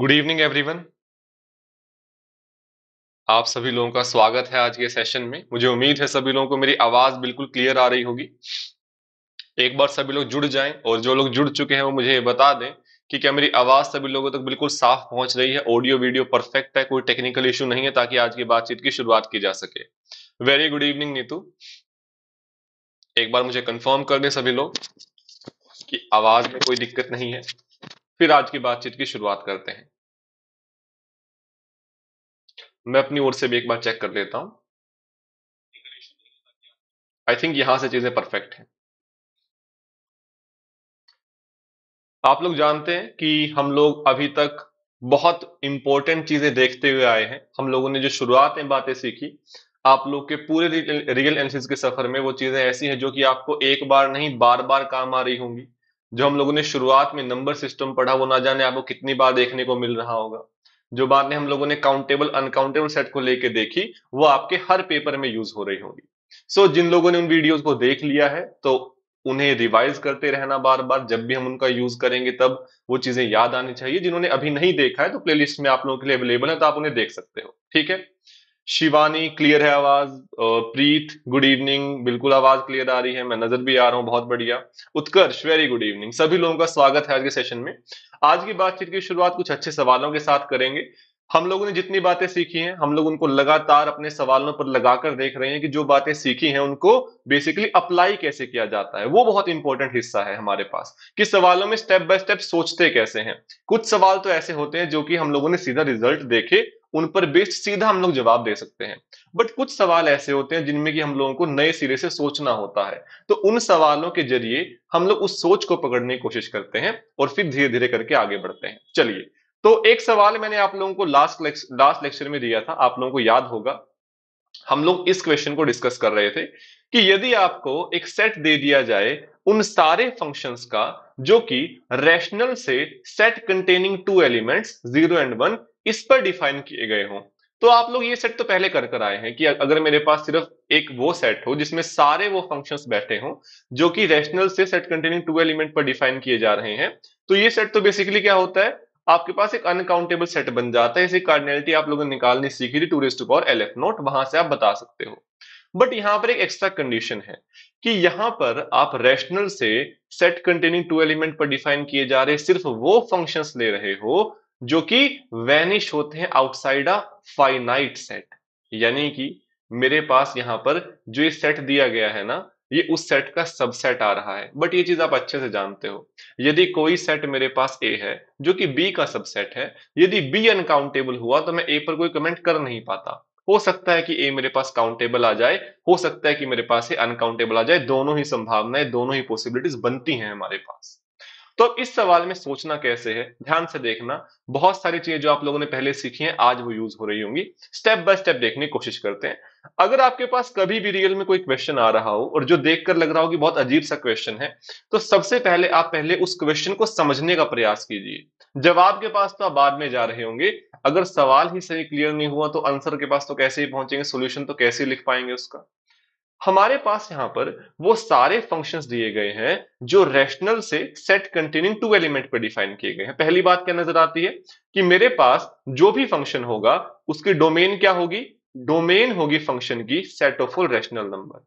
Good evening everyone आप सभी लोगों का स्वागत है आज के सेशन में मुझे उम्मीद है सभी लोगों को मेरी आवाज बिल्कुल क्लियर आ रही होगी एक बार सभी लोग जुड़ जाएं और जो लोग जुड़ चुके हैं वो मुझे बता दें कि क्या मेरी आवाज सभी लोगों तक बिल्कुल साफ पहुंच रही है ऑडियो वीडियो परफेक्ट है कोई टेक्निकल इश्यू नहीं है ताकि आज की बातचीत की शुरुआत की जा सके वेरी गुड इवनिंग नीतू एक बार मुझे कंफर्म कर दें सभी लोग कि आवाज में कोई दिक्कत नहीं है फिर आज की बातचीत की शुरुआत करते हैं मैं अपनी ओर से भी एक बार चेक कर लेता हूं आई थिंक यहां से चीजें परफेक्ट हैं आप लोग जानते हैं कि हम लोग अभी तक बहुत इंपॉर्टेंट चीजें देखते हुए आए हैं हम लोगों ने जो शुरुआत में बातें सीखी आप लोग के पूरे रियल एनालिसिस के सफर में वो चीजें ऐसी हैं जो कि आपको एक बार नहीं बार बार काम आ रही होंगी जो हम लोगों ने शुरुआत में नंबर सिस्टम पढ़ा वो ना जाने आपको कितनी बार देखने को मिल रहा होगा जो बात ने हम लोगों ने काउंटेबल अनकाउंटेबल सेट को लेके देखी वो आपके हर पेपर में यूज हो रही होगी सो so, जिन लोगों ने उन वीडियोस को देख लिया है तो उन्हें रिवाइज करते रहना बार बार जब भी हम उनका यूज करेंगे तब वो चीजें याद आनी चाहिए जिन्होंने अभी नहीं देखा है तो प्लेलिस्ट में आप लोगों के लिए अवेलेबल है तो आप उन्हें देख सकते हो ठीक है शिवानी क्लियर है आवाज प्रीत गुड इवनिंग बिल्कुल आवाज क्लियर आ रही है मैं नजर भी आ रहा हूँ बहुत बढ़िया उत्कर्ष वेरी गुड इवनिंग सभी लोगों का स्वागत है आज के सेशन में आज की बातचीत की शुरुआत कुछ अच्छे सवालों के साथ करेंगे हम लोगों ने जितनी बातें सीखी हैं हम लोग उनको लगातार अपने सवालों पर लगाकर देख रहे हैं कि जो बातें सीखी हैं उनको बेसिकली अप्लाई कैसे किया जाता है वो बहुत इंपॉर्टेंट हिस्सा है हमारे पास कि सवालों में स्टेप बाय स्टेप सोचते कैसे हैं कुछ सवाल तो ऐसे होते हैं जो कि हम लोगों ने सीधा रिजल्ट देखे उन पर बेस्ड सीधा हम लोग जवाब दे सकते हैं बट कुछ सवाल ऐसे होते हैं जिनमें कि हम लोगों को नए सिरे से सोचना होता है तो उन सवालों के जरिए हम लोग उस सोच को पकड़ने की कोशिश करते हैं और फिर धीरे धीरे करके आगे बढ़ते हैं चलिए तो एक सवाल मैंने आप लोगों को लास्ट लास्ट लेक्चर में दिया था आप लोगों को याद होगा हम लोग इस क्वेश्चन को डिस्कस कर रहे थे कि यदि आपको एक सेट दे दिया जाए उन सारे फंक्शंस का जो कि रैशनल से set containing two elements zero and one इस पर डिफाइन किए गए हों तो आप लोग ये सेट तो पहले कर कर आए हैं कि अगर मेरे पास सिर्फ एक वो सेट हो जिसमें सारे वो फंक्शंस बैठे हों जो कि रैशनल से सेट कंटेनिंग टू एलिमेंट पर डिफाइन किए जा रहे हैं तो ये सेट तो बेसिकली क्या होता है आपके पास एक अनकाउंटेबल सेट बन जाता है इसी कार्डिनलिटी आप लोगों ने निकालनी सीखी थी two raised to power aleph naught वहां से आप बता सकते हो बट यहाँ पर एक एक्स्ट्रा कंडीशन है कि यहाँ पर आप रैशनल से सेट कंटेनिंग टू एलिमेंट पर डिफाइन किए जा रहे सिर्फ वो फंक्शंस ले रहे हो जो कि वैनिश होते हैं आउटसाइड अ फाइनाइट सेट यानी कि मेरे पास यहां पर जो ये सेट दिया गया है ना ये उस सेट का सबसेट आ रहा है बट ये चीज आप अच्छे से जानते हो यदि कोई सेट मेरे पास ए है जो कि बी का सबसेट है यदि बी अनकाउंटेबल हुआ तो मैं ए पर कोई कमेंट कर नहीं पाता हो सकता है कि ए मेरे पास काउंटेबल आ जाए हो सकता है कि मेरे पास ये अनकाउंटेबल आ जाए दोनों ही संभावनाएं दोनों ही पॉसिबिलिटीज बनती हैं हमारे पास तो इस सवाल में सोचना कैसे है ध्यान से देखना बहुत सारी चीजें जो आप लोगों ने पहले सीखी हैं आज वो यूज हो रही होंगी स्टेप बाय स्टेप देखने की कोशिश करते हैं अगर आपके पास कभी भी रियल में कोई क्वेश्चन आ रहा हो और जो देखकर लग रहा हो कि बहुत अजीब सा क्वेश्चन है तो सबसे पहले आप पहले उस क्वेश्चन को समझने का प्रयास कीजिए जवाब के पास तो आप बाद में जा रहे होंगे अगर सवाल ही सही क्लियर नहीं हुआ तो आंसर के पास तो कैसे ही पहुंचेंगे सोल्यूशन तो कैसे लिख पाएंगे उसका हमारे पास यहां पर वो सारे फंक्शंस दिए गए हैं जो रैशनल से सेट कंटेनिंग टू एलिमेंट पर डिफाइन किए गए हैं पहली बात क्या नजर आती है कि मेरे पास जो भी फंक्शन होगा उसकी डोमेन क्या होगी डोमेन होगी फंक्शन की set of all rational number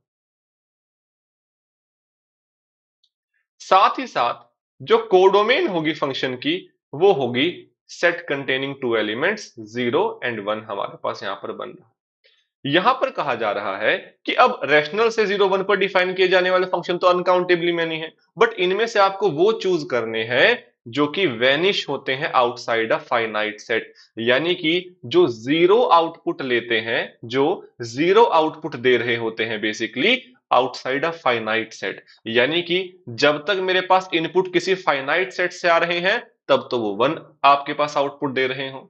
साथ ही साथ जो कोडोमेन होगी फंक्शन की वो होगी set containing two elements zero and one हमारे पास यहां पर बन रहा है यहां पर कहा जा रहा है कि अब रैशनल से जीरो वन पर डिफाइन किए जाने वाले फंक्शन तो अनकाउंटेबली मैनी है बट इनमें से आपको वो चूज करने हैं जो कि वैनिश होते हैं आउटसाइड अ फाइनाइट सेट यानी कि जो जीरो आउटपुट लेते हैं जो जीरो आउटपुट दे रहे होते हैं basically outside a finite set यानी कि जब तक मेरे पास इनपुट किसी फाइनाइट सेट से आ रहे हैं तब तो वो वन आपके पास आउटपुट दे रहे हो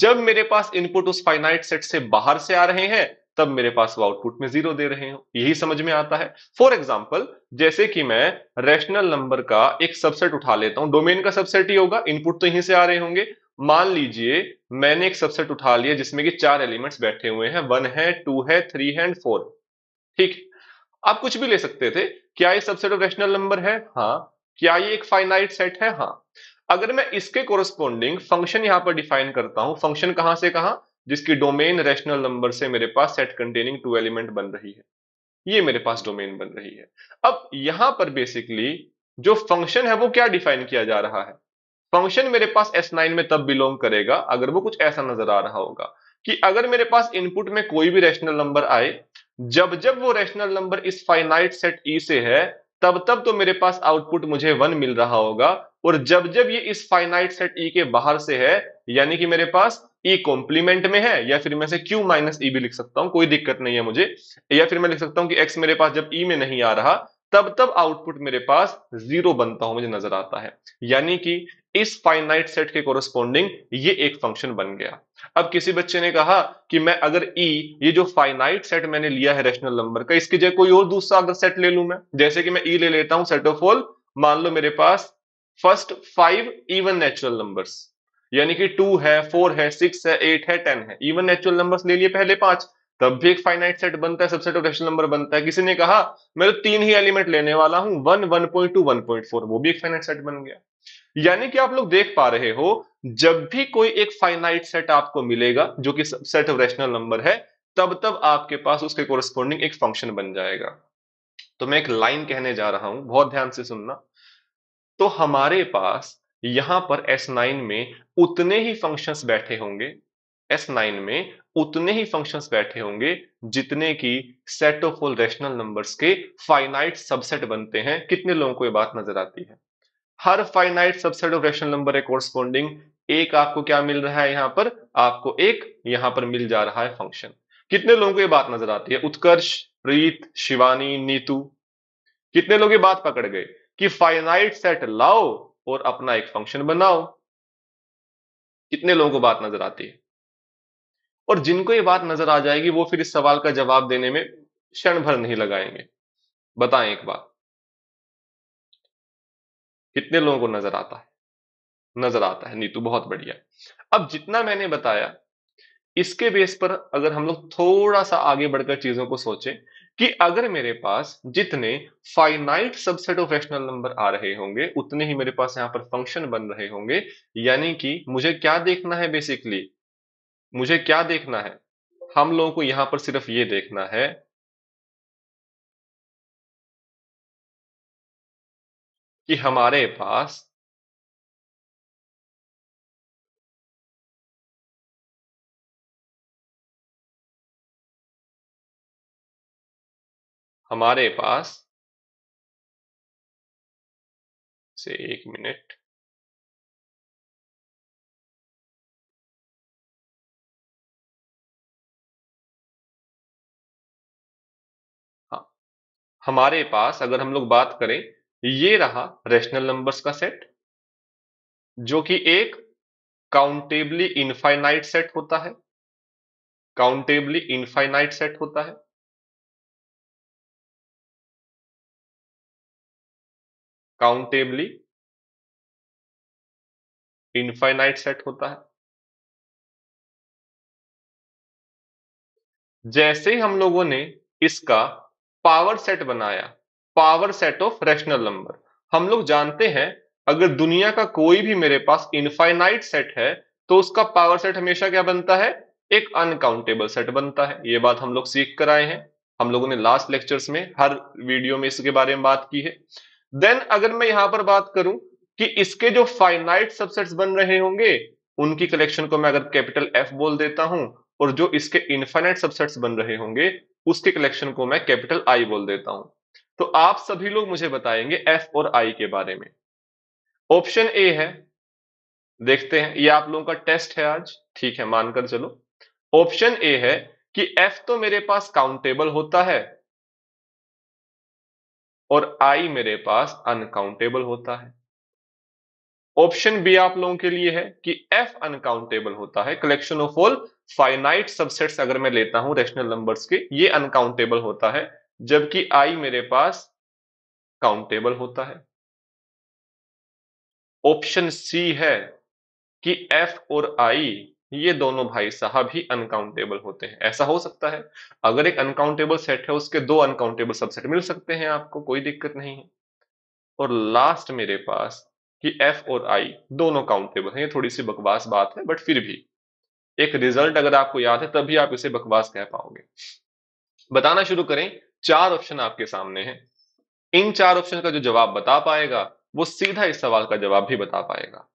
जब मेरे पास इनपुट उस फाइनाइट सेट से बाहर से आ रहे हैं तब मेरे पास वो आउटपुट में जीरो दे रहे हो यही समझ में आता है फॉर एग्जाम्पल जैसे कि मैं रेशनल नंबर का एक सबसेट उठा लेता हूं डोमेन का सबसेट ही होगा इनपुट तो यहीं से आ रहे होंगे मान लीजिए मैंने एक सबसेट उठा लिया जिसमें कि चार एलिमेंट्स बैठे हुए हैं वन है टू है थ्री है एंड फोर ठीक आप कुछ भी ले सकते थे क्या ये सबसेट ऑफ रेशनल नंबर है हाँ क्या ये एक फाइनाइट सेट है हाँ अगर मैं इसके कोरस्पोंडिंग फंक्शन यहां पर डिफाइन करता हूं फंक्शन कहां से कहा जिसकी डोमेन रेशनल नंबर से मेरे पास सेट कंटेनिंग टू एलिमेंट बन रही है ये मेरे पास डोमेन बन रही है अब यहां पर बेसिकली जो फंक्शन है वो क्या डिफाइन किया जा रहा है फंक्शन मेरे पास S9 में तब बिलोंग करेगा अगर वो कुछ ऐसा नजर आ रहा होगा कि अगर मेरे पास इनपुट में कोई भी रेशनल नंबर आए जब जब वो रेशनल नंबर इस फाइनाइट सेट E से है तब तब तो मेरे पास आउटपुट मुझे वन मिल रहा होगा और जब जब ये इस फाइनाइट सेट ई के बाहर से है यानी कि मेरे पास ई e कॉम्प्लीमेंट में है या फिर मैं से क्यू माइनस ई भी लिख सकता हूं कोई दिक्कत नहीं है मुझे या फिर मैं लिख सकता हूं कि एक्स मेरे पास जब ई e में नहीं आ रहा तब तब आउटपुट मेरे पास जीरो बनता हुआ मुझे नजर आता है यानी कि इस फाइनाइट सेट के कोरस्पॉन्डिंग ये एक फंक्शन बन गया अब किसी बच्चे ने कहा कि मैं अगर e ये जो फाइनाइट सेट मैंने लिया है रेशनल नंबर का इसकी जगह कोई और दूसरा अगर सेट ले लू मैं जैसे कि मैं e ले लेता हूं सेट ऑफ ऑल मान लो मेरे पास first five even natural numbers यानी कि टू है फोर है सिक्स है एट है टेन है इवन नेचुरल नंबर्स ले लिए पहले पांच तब भी एक फाइनाइट सेट बनता है सबसेट ऑफ रेशनल नंबर बनता है किसी ने कहा मैं तो तीन ही एलिमेंट लेने वाला हूं one one point two one point four वो भी एक फाइनाइट सेट बन गया यानी कि आप लोग देख पा रहे हो जब भी कोई एक फाइनाइट सेट आपको मिलेगा जो कि सेट ऑफ रेशनल नंबर है तब तब आपके पास उसके कोरस्पोंडिंग एक फंक्शन बन जाएगा तो मैं एक लाइन कहने जा रहा हूं बहुत ध्यान से सुनना तो हमारे पास यहां पर S9 में उतने ही फंक्शंस बैठे होंगे S9 में उतने ही फंक्शंस बैठे होंगे जितने की set of all rational numbers के फाइनाइट सबसेट बनते हैं कितने लोगों को ये बात नजर आती है हर finite subset of rational number है कोरस्पॉन्डिंग एक आपको क्या मिल रहा है यहां पर आपको एक यहां पर मिल जा रहा है फंक्शन कितने लोगों को ये बात नजर आती है उत्कर्ष प्रीत शिवानी नीतू कितने लोग ये बात पकड़ गए कि फाइनाइट सेट लाओ और अपना एक फंक्शन बनाओ कितने लोगों को बात नजर आती है और जिनको ये बात नजर आ जाएगी वो फिर इस सवाल का जवाब देने में क्षण भर नहीं लगाएंगे बताएं एक बात कितने लोगों को नजर आता है नजर आता है नीतू बहुत बढ़िया अब जितना मैंने बताया इसके बेस पर अगर हम लोग थोड़ा सा आगे बढ़कर चीजों को सोचें कि अगर मेरे पास जितने finite subset of rational number आ रहे होंगे उतने ही मेरे पास यहां पर फंक्शन बन रहे होंगे यानी कि मुझे क्या देखना है बेसिकली मुझे क्या देखना है हम लोगों को यहां पर सिर्फ ये देखना है कि हमारे पास हमारे पास से एक मिनट हाँ हमारे पास अगर हम लोग बात करें ये रहा रेशनल नंबर्स का सेट जो कि एक काउंटेबली इनफाइनाइट सेट होता है काउंटेबली इनफाइनाइट सेट होता है काउंटेबली इनफाइनाइट सेट होता है जैसे ही हम लोगों ने इसका पावर सेट बनाया power set of rational number हम लोग जानते हैं अगर दुनिया का कोई भी मेरे पास इनफाइनाइट सेट है तो उसका पावर सेट हमेशा क्या बनता है एक अनकाउंटेबल सेट बनता है ये बात हम लोग सीख कर आए हैं हम लोगों ने लास्ट लेक्चर्स में हर वीडियो में इसके बारे में बात की है देन अगर मैं यहां पर बात करूं कि इसके जो फाइनाइट सबसेट्स बन रहे होंगे उनकी कलेक्शन को मैं अगर कैपिटल एफ बोल देता हूं और जो इसके इनफाइनाइट सबसेट्स बन रहे होंगे उसके कलेक्शन को मैं कैपिटल आई बोल देता हूं तो आप सभी लोग मुझे बताएंगे एफ और आई के बारे में ऑप्शन ए है देखते हैं ये आप लोगों का टेस्ट है आज ठीक है मानकर चलो ऑप्शन ए है कि एफ तो मेरे पास काउंटेबल होता है और आई मेरे पास अनकाउंटेबल होता है ऑप्शन बी आप लोगों के लिए है कि एफ अनकाउंटेबल होता है collection of all finite subsets अगर मैं लेता हूं रेशनल नंबर्स के ये अनकाउंटेबल होता है जबकि आई मेरे पास काउंटेबल होता है ऑप्शन सी है कि एफ और आई ये दोनों भाई साहब ही अनकाउंटेबल होते हैं ऐसा हो सकता है अगर एक अनकाउंटेबल सेट है उसके दो अनकाउंटेबल सबसेट मिल सकते हैं आपको कोई दिक्कत नहीं है और लास्ट मेरे पास कि एफ और आई दोनों काउंटेबल हैं ये थोड़ी सी बकवास बात है बट फिर भी एक रिजल्ट अगर आपको याद है तभी आप इसे बकवास कह पाओगे बताना शुरू करें चार ऑप्शन आपके सामने हैं इन चार ऑप्शन का जो जवाब बता पाएगा वो सीधा इस सवाल का जवाब भी बता पाएगा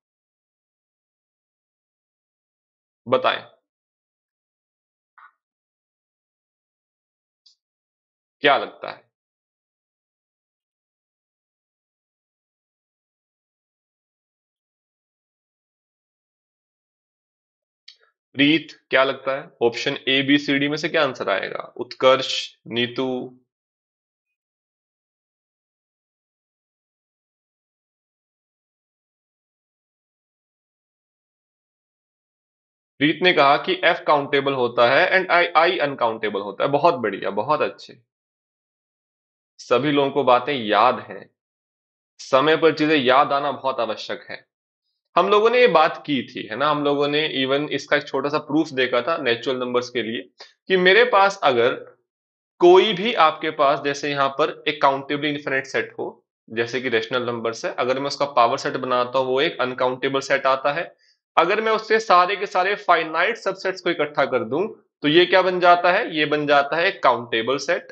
बताएं क्या लगता है प्रीत क्या लगता है option A B C D में से क्या आंसर आएगा उत्कर्ष नीतू रीत ने कहा कि एफ काउंटेबल होता है एंड आई आई अनकाउंटेबल होता है बहुत बढ़िया बहुत अच्छे सभी लोगों को बातें याद हैं समय पर चीजें याद आना बहुत आवश्यक है हम लोगों ने ये बात की थी है ना हम लोगों ने इवन इसका एक छोटा सा प्रूफ देखा था नेचुरल नंबर्स के लिए कि मेरे पास अगर कोई भी आपके पास जैसे यहां पर एक काउंटेबल इन्फिनेट सेट हो जैसे कि रेशनल नंबर है अगर मैं उसका पावर सेट बनाता हूँ वो एक अनकाउंटेबल सेट आता है अगर मैं उससे सारे के सारे फाइनाइट सबसेट्स को इकट्ठा कर दूं तो ये क्या बन जाता है ये बन जाता है काउंटेबल सेट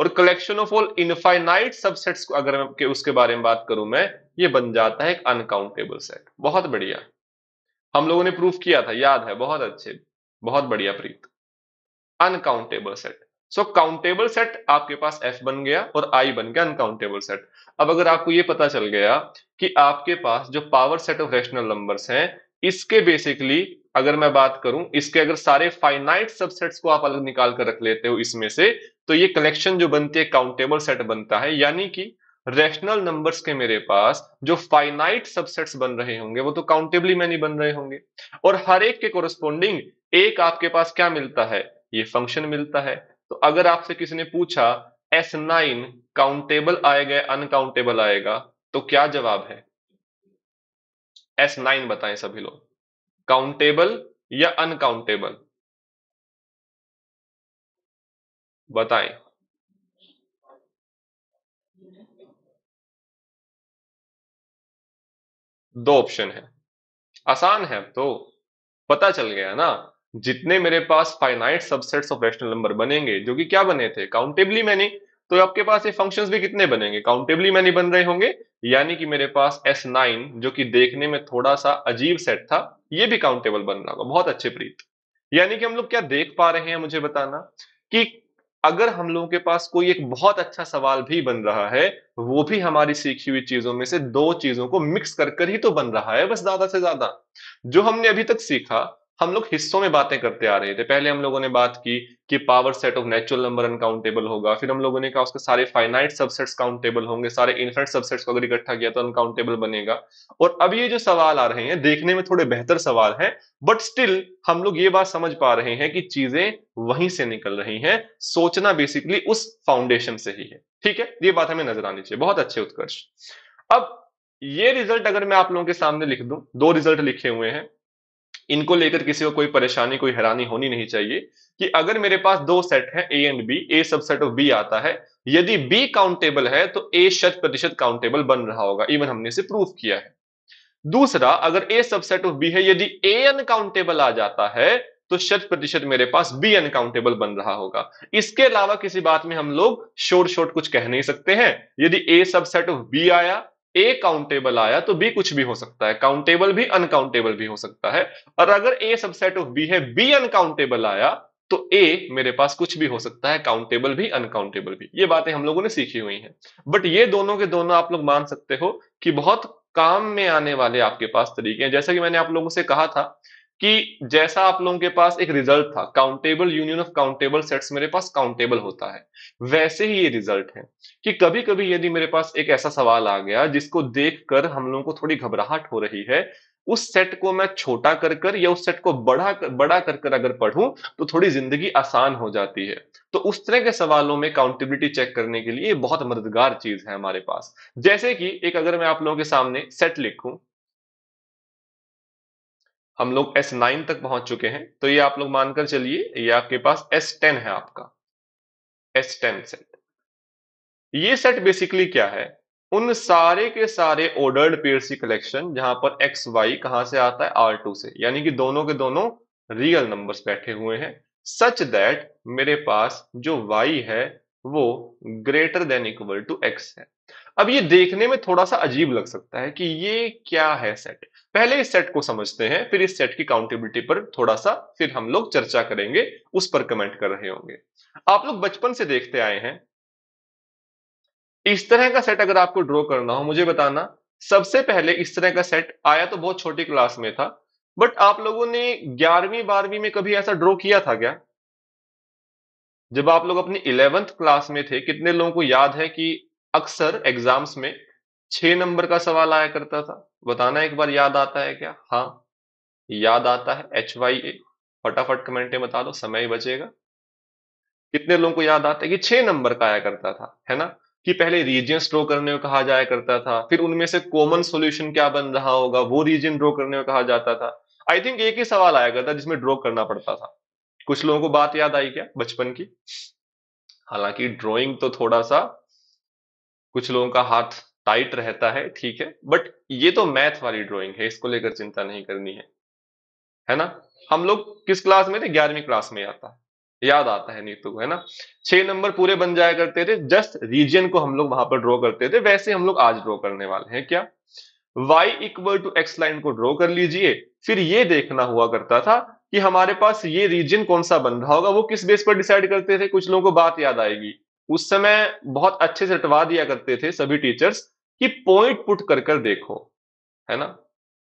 और collection of all infinite subsets को अगर मैं उसके बारे में बात करूं मैं ये बन जाता है एक अनकाउंटेबल सेट बहुत बढ़िया हम लोगों ने प्रूफ किया था याद है बहुत अच्छे बहुत बढ़िया Preet uncountable set so countable set आपके पास एफ बन गया और आई बन गया अनकाउंटेबल सेट अब अगर आपको ये पता चल गया कि आपके पास जो power set of rational numbers हैं इसके बेसिकली अगर मैं बात करूं इसके अगर सारे फाइनाइट सबसेट्स को आप अलग निकाल कर रख लेते हो इसमें से तो ये कलेक्शन जो बनती है काउंटेबल सेट बनता है यानी कि रेशनल नंबर्स के मेरे पास जो फाइनाइट सबसेट्स बन रहे होंगे वो तो काउंटेबली मैनी बन रहे होंगे और हर एक के कोरस्पोंडिंग एक आपके पास क्या मिलता है ये फंक्शन मिलता है तो अगर आपसे किसी ने पूछा एस नाइन काउंटेबल आएगा अनकाउंटेबल आएगा तो क्या जवाब है एस नाइन बताएं सभी लोग काउंटेबल या अनकाउंटेबल बताएं दो ऑप्शन है आसान है तो पता चल गया ना जितने मेरे पास finite subsets of rational number बनेंगे जो कि क्या बने थे काउंटेबली मैंने तो आपके पास ये फंक्शंस भी कितने बनेंगे काउंटेबली मैंने बन रहे होंगे यानी कि मेरे पास S9 जो कि देखने में थोड़ा सा अजीब सेट था ये भी काउंटेबल बन रहा होगा बहुत अच्छे प्रीत यानी कि हम लोग क्या देख पा रहे हैं मुझे बताना कि अगर हम लोगों के पास कोई एक बहुत अच्छा सवाल भी बन रहा है वो भी हमारी सीखी हुई चीजों में से दो चीजों को मिक्स कर कर ही तो बन रहा है बस ज्यादा से ज्यादा जो हमने अभी तक सीखा हम लोग हिस्सों में बातें करते आ रहे थे पहले हम लोगों ने बात की कि power set of natural number uncountable होगा फिर हम लोगों ने कहा उसके सारे फाइनाइट सबसेट्स काउंटेबल होंगे सारे इन्फिनेट सबसेट्स को अगर इकट्ठा किया तो अनकाउंटेबल बनेगा और अब ये जो सवाल आ रहे हैं देखने में थोड़े बेहतर सवाल है बट स्टिल हम लोग ये बात समझ पा रहे हैं कि चीजें वहीं से निकल रही हैं सोचना बेसिकली उस फाउंडेशन से ही है ठीक है ये बात हमें नजर आनी चाहिए बहुत अच्छे उत्कर्ष अब ये रिजल्ट अगर मैं आप लोगों के सामने लिख दूं दो रिजल्ट लिखे हुए हैं इनको लेकर किसी को कोई परेशानी कोई हैरानी होनी नहीं चाहिए कि अगर मेरे पास दो सेट हैं A and B A subset of B आता है यदि बी काउंटेबल है तो ए शत प्रतिशत काउंटेबल बन रहा होगा इवन हमने इसे प्रूफ किया है दूसरा अगर ए सबसेट ऑफ बी है यदि ए अनकाउंटेबल आ जाता है तो शत प्रतिशत मेरे पास बी अनकाउंटेबल बन रहा होगा इसके अलावा किसी बात में हम लोग शोर शोर कुछ कह नहीं सकते हैं यदि ए सबसेट ऑफ बी आया ए काउंटेबल आया तो बी कुछ भी हो सकता है काउंटेबल भी अनकाउंटेबल भी हो सकता है और अगर ए सबसेट ऑफ बी है बी अनकाउंटेबल आया तो ए मेरे पास कुछ भी हो सकता है काउंटेबल भी अनकाउंटेबल भी ये बातें हम लोगों ने सीखी हुई हैं बट ये दोनों के दोनों आप लोग मान सकते हो कि बहुत काम में आने वाले आपके पास तरीके हैं जैसा कि मैंने आप लोगों से कहा था कि जैसा आप लोगों के पास एक रिजल्ट था countable union of countable sets मेरे पास काउंटेबल होता है वैसे ही ये रिजल्ट है कि कभी कभी यदि मेरे पास एक ऐसा सवाल आ गया जिसको देखकर हम लोगों को थोड़ी घबराहट हो रही है उस सेट को मैं छोटा कर कर या उस सेट को बड़ा कर, बड़ा कर कर अगर पढ़ूं तो थोड़ी जिंदगी आसान हो जाती है तो उस तरह के सवालों में काउंटेबिलिटी चेक करने के लिए बहुत मददगार चीज है हमारे पास जैसे कि एक अगर मैं आप लोगों के सामने सेट लिखूं हम लोग S9 तक पहुंच चुके हैं तो ये आप लोग मानकर चलिए ये आपके पास S10 है आपका S10 सेट ये सेट बेसिकली क्या है उन सारे के सारे ऑर्डर्ड पेयर सी कलेक्शन जहां पर एक्स वाई कहां से आता है आर टू से यानी कि दोनों के दोनों रियल नंबर्स बैठे हुए हैं सच दैट मेरे पास जो वाई है वो greater than equal to x है अब ये देखने में थोड़ा सा अजीब लग सकता है कि ये क्या है सेट पहले इस सेट को समझते हैं फिर इस सेट की काउंटेबिलिटी पर थोड़ा सा फिर हम लोग चर्चा करेंगे उस पर कमेंट कर रहे होंगे आप लोग बचपन से देखते आए हैं इस तरह का सेट अगर आपको ड्रॉ करना हो मुझे बताना सबसे पहले इस तरह का सेट आया तो बहुत छोटी क्लास में था बट आप लोगों ने ग्यारहवीं बारहवीं में कभी ऐसा ड्रॉ किया था क्या जब आप लोग अपनी इलेवेंथ क्लास में थे कितने लोगों को याद है कि अक्सर एग्जाम्स में छह नंबर का सवाल आया करता था बताना एक बार याद आता है क्या हाँ याद आता है एच वाई ए फटाफट कमेंट में बता दो समय बचेगा कितने लोगों को याद आता है कि छह नंबर का आया करता था है ना कि पहले रीजन ड्रो करने को कहा जाया करता था फिर उनमें से कॉमन सॉल्यूशन क्या बन रहा होगा वो रीजन ड्रो करने को कहा जाता था आई थिंक एक ही सवाल आया करता जिसमें ड्रॉ करना पड़ता था कुछ लोगों को बात याद आई क्या बचपन की हालांकि ड्रॉइंग तो थोड़ा सा कुछ लोगों का हाथ टाइट रहता है ठीक है बट ये तो मैथ वाली ड्राइंग है इसको लेकर चिंता नहीं करनी है है ना हम लोग किस क्लास में थे ग्यारहवीं क्लास में आता है याद आता है नीतू को है ना छह नंबर पूरे बन जाया करते थे जस्ट रीजन को हम लोग वहां पर ड्रॉ करते थे वैसे हम लोग आज ड्रॉ करने वाले हैं क्या y equal to x line को ड्रॉ कर लीजिए फिर ये देखना हुआ करता था कि हमारे पास ये रीजन कौन सा बन रहा होगा वो किस बेस पर डिसाइड करते थे कुछ लोगों को बात याद आएगी उस समय बहुत अच्छे से रटवा दिया करते थे सभी टीचर्स कि पॉइंट पुट कर कर देखो है ना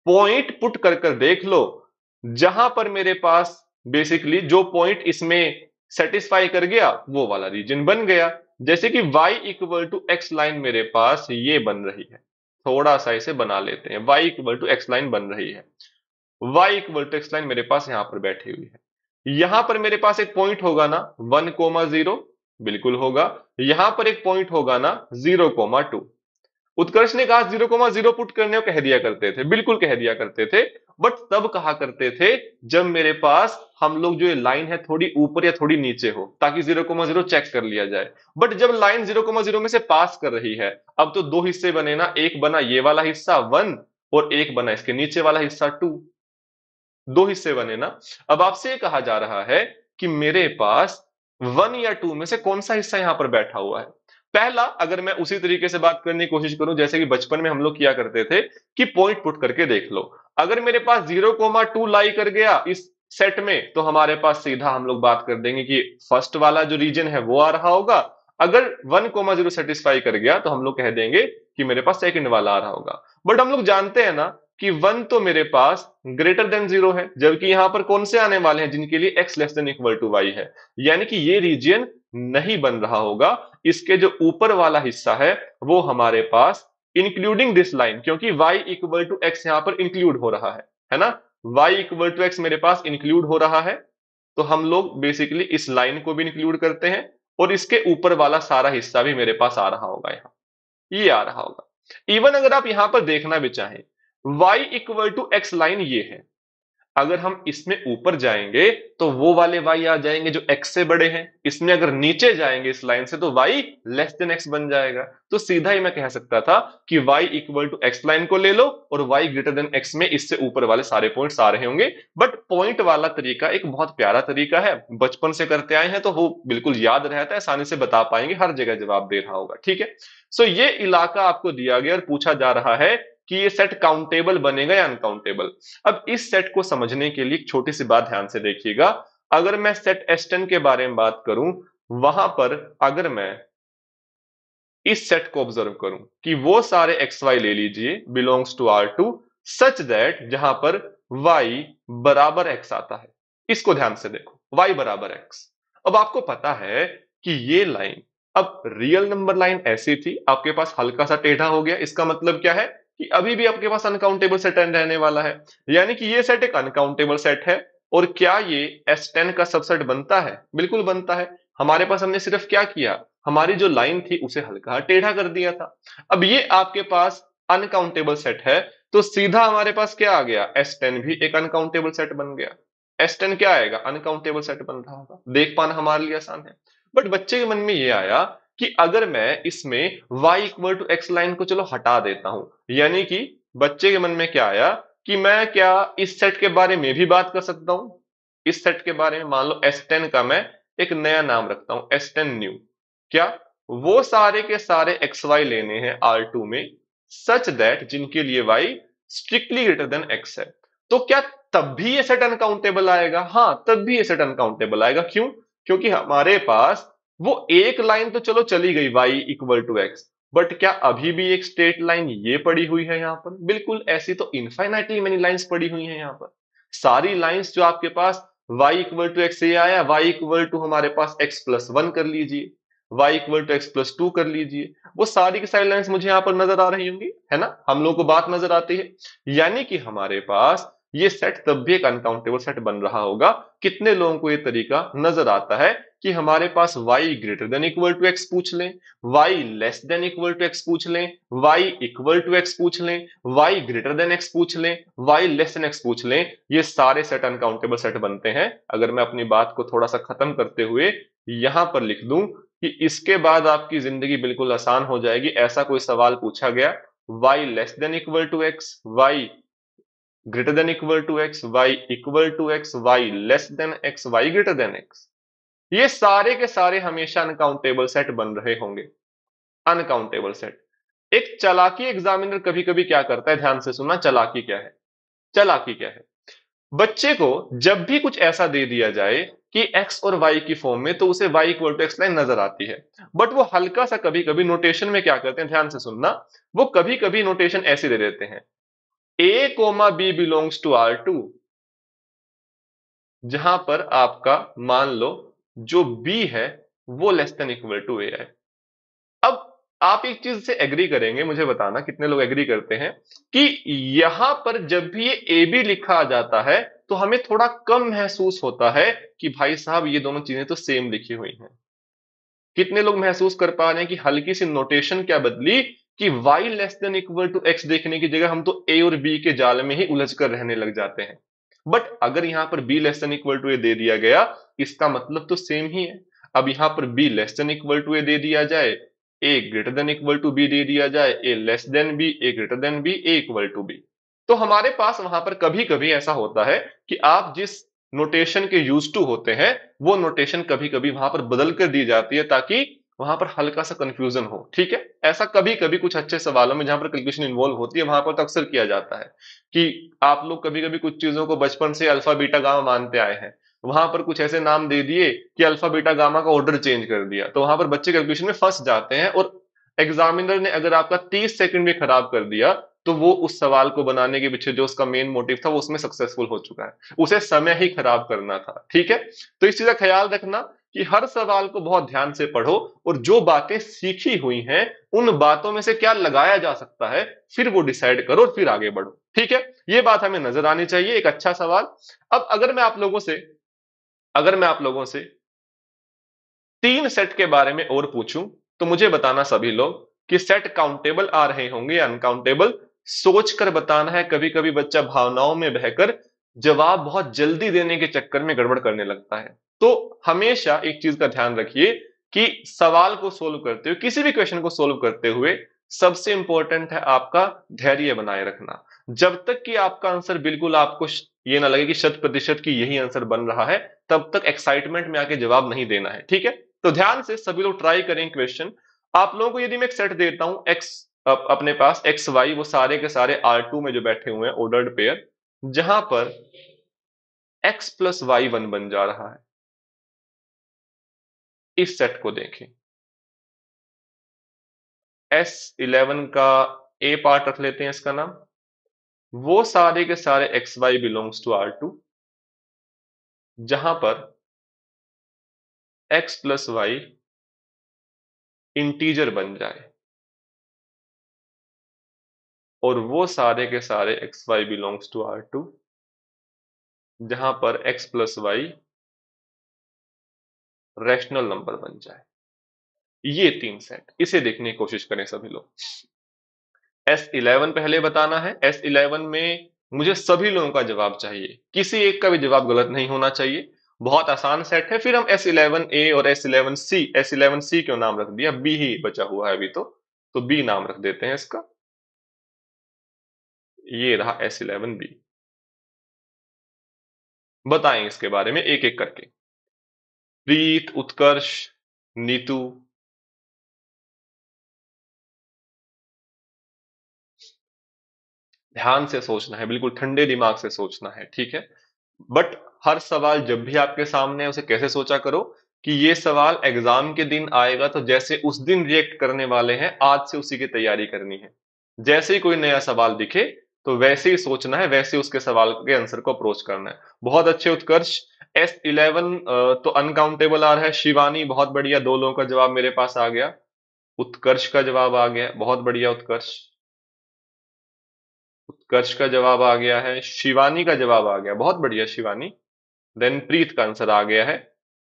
पॉइंट पुट कर कर देख लो जहां पर मेरे पास बेसिकली जो पॉइंट इसमें सेटिस्फाई कर गया वो वाला रीजन बन गया जैसे कि y equal to x line मेरे पास ये बन रही है थोड़ा सा इसे बना लेते हैं y equal to x line बन रही है y equal to x line मेरे पास यहां पर बैठी हुई है यहां पर मेरे पास एक पॉइंट होगा ना वन कोमा जीरो बिल्कुल होगा यहां पर एक पॉइंट होगा ना जीरो कोमा टू उत्कर्ष ने कहा जीरो कोमा जीरो पुट करने कह दिया करते थे बिल्कुल कह दिया करते थे बट तब कहा करते थे जब मेरे पास हम लोग जो ये लाइन है थोड़ी ऊपर या थोड़ी नीचे हो ताकि जीरो कोमा जीरो चेक कर लिया जाए बट जब लाइन जीरो कोमा जीरो में से पास कर रही है अब तो दो हिस्से बने ना एक बना ये वाला हिस्सा वन और एक बना इसके नीचे वाला हिस्सा टू दो हिस्से बने ना अब आपसे कहा जा रहा है कि मेरे पास वन या टू में से कौन सा हिस्सा यहां पर बैठा हुआ है पहला अगर मैं उसी तरीके से बात करने की कोशिश करूं जैसे कि बचपन में हम लोग किया करते थे कि पॉइंट पुट करके देख लो अगर मेरे पास जीरो कोमा टू लाई कर गया इस सेट में तो हमारे पास सीधा हम लोग बात कर देंगे कि फर्स्ट वाला जो रीजन है वो आ रहा होगा अगर वन कोमा जीरो सेटिस्फाई कर गया तो हम लोग कह देंगे कि मेरे पास सेकंड वाला आ रहा होगा बट हम लोग जानते हैं ना कि वन तो मेरे पास ग्रेटर देन जीरो है जबकि यहां पर कौन से आने वाले हैं जिनके लिए x less than equal to y है यानी कि ये रीजियन नहीं बन रहा होगा इसके जो ऊपर वाला हिस्सा है वो हमारे पास इंक्लूडिंग दिस लाइन क्योंकि वाई इक्वल टू एक्स यहां पर इंक्लूड हो रहा है है ना वाई इक्वल टू एक्स मेरे पास इंक्लूड हो रहा है तो हम लोग बेसिकली इस लाइन को भी इंक्लूड करते हैं और इसके ऊपर वाला सारा हिस्सा भी मेरे पास आ रहा होगा यहाँ ये आ रहा होगा इवन अगर आप यहां पर देखना भी चाहें y equal to x line ये है अगर हम इसमें ऊपर जाएंगे तो वो वाले y आ जाएंगे जो x से बड़े हैं इसमें अगर नीचे जाएंगे इस लाइन से तो y लेस देन x बन जाएगा तो सीधा ही मैं कह सकता था कि y equal to x line को ले लो और y ग्रेटर देन x में इससे ऊपर वाले सारे पॉइंट आ रहे होंगे बट पॉइंट वाला तरीका एक बहुत प्यारा तरीका है बचपन से करते आए हैं तो वो बिल्कुल याद रहता है आसानी से बता पाएंगे हर जगह जवाब दे रहा होगा ठीक है सो so, ये इलाका आपको दिया गया और पूछा जा रहा है कि ये सेट काउंटेबल बनेगा या अनकाउंटेबल अब इस सेट को समझने के लिए एक छोटी सी बात ध्यान से देखिएगा अगर मैं सेट एस टेन के बारे में बात करूं वहां पर अगर मैं इस सेट को ऑब्जर्व करूं कि वो सारे एक्स वाई ले लीजिए belongs to R two such that जहां पर वाई बराबर एक्स आता है इसको ध्यान से देखो वाई बराबर एक्स अब आपको पता है कि ये लाइन अब रियल नंबर लाइन ऐसी थी आपके पास हल्का सा टेढ़ा हो गया इसका मतलब क्या है कि अभी भी आपके पास अनकाउंटेबल सेट एन रहने वाला है यानी कि ये सेट एक अनकाउंटेबल सेट है और क्या ये एस टेन का सबसेट बनता है बिल्कुल बनता है हमारे पास हमने सिर्फ क्या किया हमारी जो लाइन थी उसे हल्का टेढ़ा कर दिया था अब ये आपके पास अनकाउंटेबल सेट है तो सीधा हमारे पास क्या आ गया एस टेन भी एक अनकाउंटेबल सेट बन गया एस टेन क्या आएगा अनकाउंटेबल सेट बन रहा होगा देख पाना हमारे लिए आसान है बट बच्चे के मन में ये आया कि अगर मैं इसमें y equal to x line को चलो हटा देता हूं यानी कि बच्चे के मन में क्या आया कि मैं क्या इस सेट के बारे में भी बात कर सकता हूं इस सेट के बारे में मान लो टेन का मैं एक नया नाम रखता हूं टेन न्यू क्या वो सारे के सारे एक्स वाई लेने हैं आर टू में सच दैट जिनके लिए y strictly greater than x है तो क्या तब भी ये सेट अनकाउंटेबल आएगा हाँ तब भी ये सेट अनकाउंटेबल आएगा क्यों क्योंकि हमारे पास वो एक लाइन तो चलो चली गई y equal to x but क्या अभी भी एक स्ट्रेट लाइन ये पड़ी हुई है यहाँ पर बिल्कुल ऐसी तो इनफाइनाइटली मेनी लाइन्स पड़ी हुई हैं यहाँ पर सारी लाइन्स जो आपके पास y इक्वल टू एक्स ये आया y इक्वल टू हमारे पास x प्लस वन कर लीजिए y equal to x plus two कर लीजिए वो सारी की सारी लाइन्स मुझे यहाँ पर नजर आ रही होंगी है ना हम लोगों को बात नजर आती है यानी कि हमारे पास ये सेट तब भी एक अनकाउंटेबल सेट बन रहा होगा कितने लोगों को ये तरीका नजर आता है कि हमारे पास y greater than equal to x पूछ लें y less than equal to x पूछ लें y इक्वल टू x पूछ लें y ग्रेटर देन x पूछ लें y लेस देन x पूछ लें ये सारे सेट अनकाउंटेबल सेट बनते हैं अगर मैं अपनी बात को थोड़ा सा खत्म करते हुए यहां पर लिख दूं कि इसके बाद आपकी जिंदगी बिल्कुल आसान हो जाएगी ऐसा कोई सवाल पूछा गया y less than equal to x y greater than equal to x, y equal to x, y less than x, y greater than x. ये सारे के सारे हमेशा अनकाउंटेबल सेट बन रहे होंगे अनकाउंटेबल सेट एक चलाकी एग्जामिनर कभी कभी क्या करता है ध्यान से सुनना चलाकी क्या है चलाकी क्या है बच्चे को जब भी कुछ ऐसा दे दिया जाए कि x और y की फॉर्म में तो उसे y equal to x line नजर आती है बट वो हल्का सा कभी कभी नोटेशन में क्या करते हैं ध्यान से सुनना वो कभी कभी नोटेशन ऐसे दे देते हैं A comma B belongs to R two जहां पर आपका मान लो जो बी है वो less than equal to A है अब आप एक चीज से एग्री करेंगे मुझे बताना कितने लोग एग्री करते हैं कि यहां पर जब भी ये ए बी लिखा जाता है तो हमें थोड़ा कम महसूस होता है कि भाई साहब ये दोनों चीजें तो सेम लिखी हुई हैं कितने लोग महसूस कर पा रहे हैं कि हल्की सी नोटेशन क्या बदली कि y less than equal to x देखने की जगह हम तो ए और बी के जाल में ही उलझ कर रहने लग जाते हैं बट अगर यहां पर B less than equal to a दे दिया गया इसका मतलब तो सेम ही है अब यहां पर B less than equal to A दे दिया जाए A greater than equal to B दे दिया जाए a less than B A greater than B A equal to B तो हमारे पास वहां पर कभी कभी ऐसा होता है कि आप जिस नोटेशन के यूज टू होते हैं वो नोटेशन कभी कभी वहां पर बदल कर दी जाती है ताकि वहां पर हल्का सा कंफ्यूजन हो ठीक है ऐसा कभी कभी कुछ अच्छे सवालों में जहां पर कैलकुलेशन इन्वॉल्व होती है वहां पर तो अक्सर किया जाता है कि आप लोग कभी कभी कुछ चीजों को बचपन से अल्फा बीटा गामा मानते आए हैं वहां पर कुछ ऐसे नाम दे दिए कि अल्फा बीटा गामा का ऑर्डर चेंज कर दिया तो वहां पर बच्चे कैलकुलेशन में फंस जाते हैं और एग्जामिनर ने अगर आपका तीस सेकंड भी खराब कर दिया तो वो उस सवाल को बनाने के पीछे जो उसका मेन मोटिव था वो उसमें सक्सेसफुल हो चुका है उसे समय ही खराब करना था ठीक है तो इस चीज का ख्याल रखना कि हर सवाल को बहुत ध्यान से पढ़ो और जो बातें सीखी हुई हैं उन बातों में से क्या लगाया जा सकता है फिर वो डिसाइड करो और फिर आगे बढ़ो ठीक है ये बात हमें नजर आनी चाहिए एक अच्छा सवाल अब अगर मैं आप लोगों से अगर मैं आप लोगों से तीन सेट के बारे में और पूछूं तो मुझे बताना सभी लोग कि सेट काउंटेबल आ रहे होंगे अनकाउंटेबल सोच कर बताना है कभी कभी बच्चा भावनाओं में बहकर जवाब बहुत जल्दी देने के चक्कर में गड़बड़ करने लगता है तो हमेशा एक चीज का ध्यान रखिए कि सवाल को सोल्व करते हुए किसी भी क्वेश्चन को सोल्व करते हुए सबसे इंपॉर्टेंट है आपका धैर्य बनाए रखना जब तक कि आपका आंसर बिल्कुल आपको ये ना लगे कि शत प्रतिशत की यही आंसर बन रहा है तब तक एक्साइटमेंट में आके जवाब नहीं देना है ठीक है तो ध्यान से सभी लोग ट्राई करें क्वेश्चन आप लोगों को यदि मैं एक सेट देता हूं एक्स अपने पास एक्स वाई वो सारे के सारे आर टू में जो बैठे हुए हैं ऑर्डर्ड पेयर जहां पर एक्स प्लस वाई वन बन जा रहा है इस सेट को देखें एस इलेवन का ए पार्ट रख लेते हैं इसका नाम वो सारे के सारे x y belongs to R two जहां पर एक्स प्लस वाई इंटीजर बन जाए और वो सारे के सारे x y belongs to R two जहां पर x plus y rational number बन जाए ये तीन सेट इसे देखने की कोशिश करें सभी लोग एस इलेवन पहले बताना है एस इलेवन में मुझे सभी लोगों का जवाब चाहिए किसी एक का भी जवाब गलत नहीं होना चाहिए बहुत आसान सेट है फिर हम एस इलेवन ए और S S eleven C eleven C क्यों नाम रख दिया बी ही बचा हुआ है अभी तो तो बी नाम रख देते हैं इसका ये रहा एस इलेवन बी बताएं इसके बारे में एक एक करके प्रीत उत्कर्ष नीतु ध्यान से सोचना है बिल्कुल ठंडे दिमाग से सोचना है ठीक है बट हर सवाल जब भी आपके सामने है उसे कैसे सोचा करो कि ये सवाल एग्जाम के दिन आएगा तो जैसे उस दिन रिएक्ट करने वाले हैं आज से उसी की तैयारी करनी है जैसे ही कोई नया सवाल दिखे तो वैसे ही सोचना है वैसे ही उसके सवाल के आंसर को अप्रोच करना है बहुत अच्छे उत्कर्ष एस इलेवन तो अनकाउंटेबल आ रहा है शिवानी बहुत बढ़िया दो लोगों का जवाब मेरे पास आ गया उत्कर्ष का जवाब आ गया बहुत बढ़िया उत्कर्ष उत्कर्ष का जवाब आ गया है शिवानी का जवाब आ गया बहुत बढ़िया शिवानी देन प्रीत का आंसर आ गया है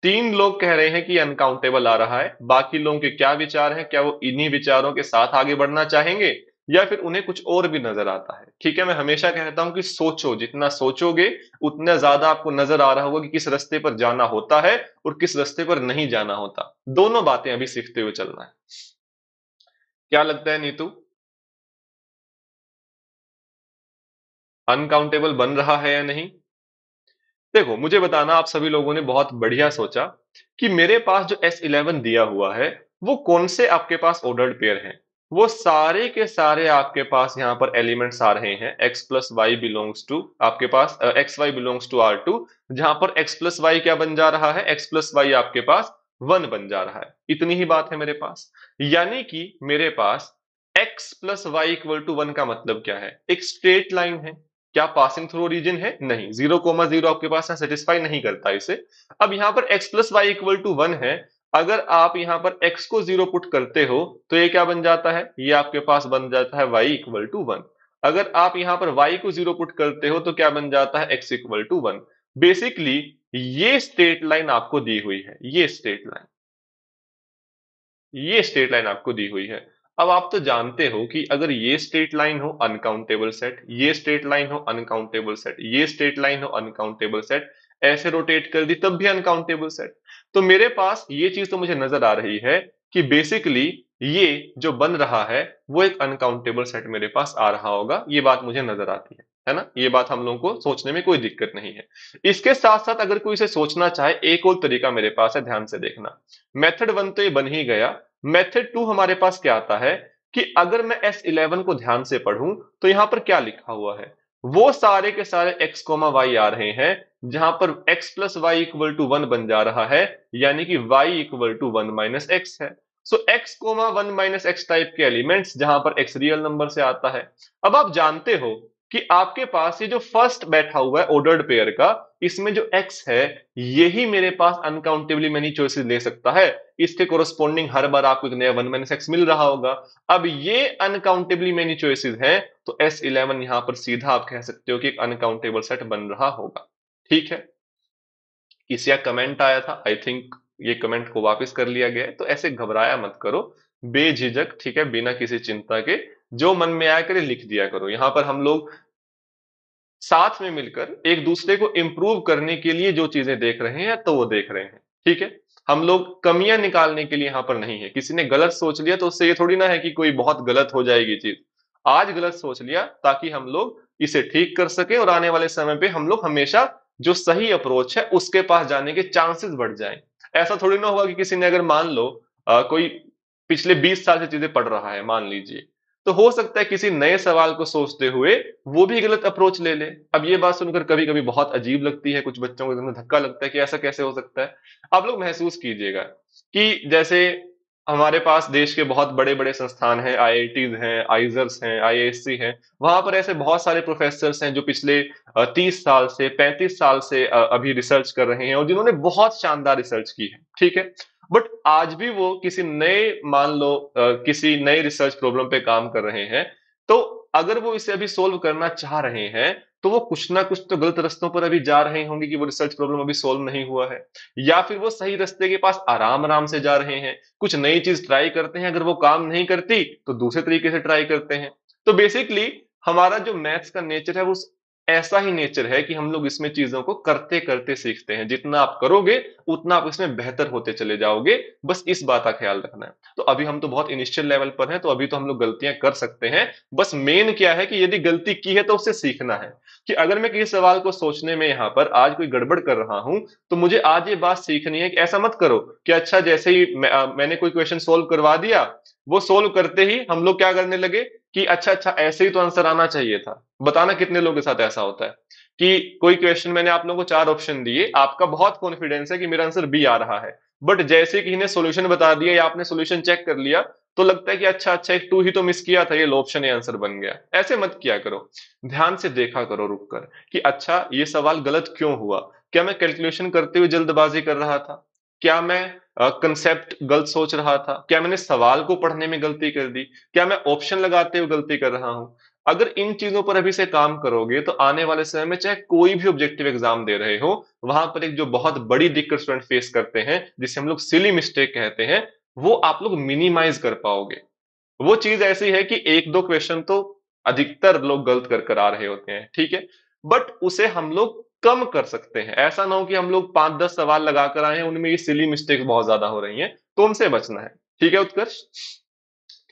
तीन लोग कह रहे हैं कि अनकाउंटेबल आ रहा है बाकी लोगों के क्या विचार हैं क्या वो इन्हीं विचारों के साथ आगे बढ़ना चाहेंगे या फिर उन्हें कुछ और भी नजर आता है ठीक है मैं हमेशा कहता हूं कि सोचो जितना सोचोगे उतना ज्यादा आपको नजर आ रहा होगा कि किस रास्ते पर जाना होता है और किस रास्ते पर नहीं जाना होता दोनों बातें अभी सीखते हुए चलना है क्या लगता है नीतू अनकाउंटेबल बन रहा है या नहीं देखो मुझे बताना आप सभी लोगों ने बहुत बढ़िया सोचा कि मेरे पास जो S11 दिया हुआ है वो कौन से आपके पास ऑर्डर्ड पेयर हैं वो सारे के सारे आपके पास यहाँ पर एलिमेंट्स आ रहे हैं x plus y belongs to आपके पास x y belongs to R two जहां पर x प्लस वाई क्या बन जा रहा है x प्लस वाई आपके पास वन बन जा रहा है इतनी ही बात है मेरे पास यानी कि मेरे पास x plus y equal to one का मतलब क्या है एक स्ट्रेट लाइन है क्या पासिंग थ्रू रीजन है नहीं जीरो कोमा जीरो आपके पास सेटिस्फाई नहीं करता इसे अब यहां पर x plus y equal to one है अगर आप यहां पर x को जीरो पुट करते हो तो ये क्या बन जाता है ये आपके पास बन जाता है y इक्वल टू वन अगर आप यहां पर y को जीरो पुट करते हो तो क्या बन जाता है x equal to one basically ये स्टेट लाइन आपको दी हुई है ये स्टेट लाइन ये स्टेट लाइन आपको दी हुई है अब आप तो जानते हो कि अगर ये स्टेट लाइन हो अनकाउंटेबल सेट ये स्टेट लाइन हो अनकाउंटेबल सेट ये स्टेट लाइन हो अनकाउंटेबल सेट ऐसे रोटेट कर दी तब भी अनकाउंटेबल सेट तो मेरे पास ये चीज तो मुझे नजर आ रही है कि बेसिकली ये जो बन रहा है वो एक अनकाउंटेबल सेट मेरे पास आ रहा होगा ये बात मुझे नजर आती है है ना ये बात हम लोगों को सोचने में कोई दिक्कत नहीं है इसके साथ साथ अगर कोई इसे सोचना चाहे एक और तरीका मेरे पास है ध्यान से देखना मेथड वन तो ये बन ही गया मेथड टू हमारे पास क्या आता है कि अगर मैं एस इलेवन को ध्यान से पढ़ूं तो यहां पर क्या लिखा हुआ है वो सारे के सारे x, कोमा वाई आ रहे हैं जहां पर x plus y equal to one बन जा रहा है यानी कि y equal to one minus x है so x comma one minus x type के एलिमेंट्स जहां पर x रियल नंबर से आता है अब आप जानते हो कि आपके पास ये जो फर्स्ट बैठा हुआ है ऑर्डर्ड पेयर का इसमें जो एक्स है यही मेरे पास अनकाउंटेबली मैनी चॉइसेस ले सकता है इसके कोरोस्पोंडिंग हर बार आपको एक नया वन माइनस एक्स मिल रहा होगा अब ये अनकाउंटेबली मैनी चॉइसेस हैं तो एस इलेवन यहां पर सीधा आप कह सकते हो कि एक अनकाउंटेबल सेट बन रहा होगा ठीक है किसी का कमेंट आया था आई थिंक ये कमेंट को वापस कर लिया गया है तो ऐसे घबराया मत करो बेझिझक ठीक है बिना किसी चिंता के जो मन में आया करे लिख दिया करो यहां पर हम लोग साथ में मिलकर एक दूसरे को इम्प्रूव करने के लिए जो चीजें देख रहे हैं तो वो देख रहे हैं ठीक है हम लोग कमियां निकालने के लिए यहां पर नहीं है किसी ने गलत सोच लिया तो उससे ये थोड़ी ना है कि कोई बहुत गलत हो जाएगी चीज आज गलत सोच लिया ताकि हम लोग इसे ठीक कर सके और आने वाले समय पे हम लोग हमेशा जो सही अप्रोच है उसके पास जाने के चांसेस बढ़ जाएं ऐसा थोड़ी ना होगा कि किसी ने अगर मान लो आ, कोई पिछले 20 साल से चीजें पढ़ रहा है मान लीजिए तो हो सकता है किसी नए सवाल को सोचते हुए वो भी गलत अप्रोच ले ले अब ये बात सुनकर कभी कभी बहुत अजीब लगती है कुछ बच्चों को धक्का लगता है कि ऐसा कैसे हो सकता है आप लोग महसूस कीजिएगा कि जैसे हमारे पास देश के बहुत बड़े बड़े संस्थान हैं आई हैं आईजर्स हैं आई हैं वहां पर ऐसे बहुत सारे प्रोफेसर हैं जो पिछले तीस साल से पैंतीस साल से अभी रिसर्च कर रहे हैं और जिन्होंने बहुत शानदार रिसर्च की है ठीक है बट आज भी वो किसी नए मान लो किसी नए रिसर्च प्रॉब्लम पे काम कर रहे हैं तो अगर वो इसे अभी सोल्व करना चाह रहे हैं तो वो कुछ ना कुछ तो गलत रस्तों पर अभी जा रहे होंगे कि वो रिसर्च प्रॉब्लम अभी सोल्व नहीं हुआ है या फिर वो सही रस्ते के पास आराम आराम से जा रहे हैं कुछ नई चीज ट्राई करते हैं अगर वो काम नहीं करती तो दूसरे तरीके से ट्राई करते हैं तो बेसिकली हमारा जो मैथ्स का नेचर है वो ऐसा ही नेचर है कि हम लोग इसमें चीजों को करते करते सीखते हैं जितना आप करोगे उतना आप इसमें बेहतर होते चले जाओगे बस इस बात का ख्याल रखना है तो अभी हम तो बहुत इनिशियल लेवल पर हैं तो अभी तो हम लोग गलतियां कर सकते हैं बस मेन क्या है कि यदि गलती की है तो उससे सीखना है कि अगर मैं किसी सवाल को सोचने में यहां पर आज कोई गड़बड़ कर रहा हूं तो मुझे आज ये बात सीखनी है कि ऐसा मत करो कि अच्छा जैसे ही मैं, आ, मैंने कोई क्वेश्चन सोल्व करवा दिया वो सोल्व करते ही हम लोग क्या करने लगे कि अच्छा अच्छा ऐसे ही तो आंसर आना चाहिए था बताना कितने लोगों के साथ ऐसा होता है कि कोई क्वेश्चन मैंने आप लोगों को चार ऑप्शन दिए आपका बहुत कॉन्फिडेंस है कि मेरा आंसर बी आ रहा है बट जैसे कि इन्हें सोल्यूशन बता दिया या आपने सोल्यूशन चेक कर लिया तो लगता है कि अच्छा अच्छा एक टू ही तो मिस किया था ये लो ऑप्शन ये आंसर बन गया ऐसे मत किया करो ध्यान से देखा करो रुक कर कि अच्छा ये सवाल गलत क्यों हुआ क्या मैं कैलकुलेशन करते हुए जल्दबाजी कर रहा था क्या मैं कंसेप्ट गलत सोच रहा था क्या मैंने सवाल को पढ़ने में गलती कर दी क्या मैं ऑप्शन लगाते हुए गलती कर रहा हूं अगर इन चीजों पर अभी से काम करोगे तो आने वाले समय में चाहे कोई भी ऑब्जेक्टिव एग्जाम दे रहे हो वहां पर एक जो बहुत बड़ी दिक्कत स्टूडेंट फेस करते हैं जिसे हम लोग सिली मिस्टेक कहते हैं वो आप लोग मिनिमाइज कर पाओगे वो चीज ऐसी है कि एक दो क्वेश्चन तो अधिकतर लोग गलत कर कर आ रहे होते हैं ठीक है बट उसे हम लोग कम कर सकते हैं ऐसा ना हो कि हम लोग पांच दस सवाल लगा कर आए हैं उनमें ये सिली मिस्टेक्स बहुत ज्यादा हो रही हैं तो उनसे बचना है ठीक है उत्कर्ष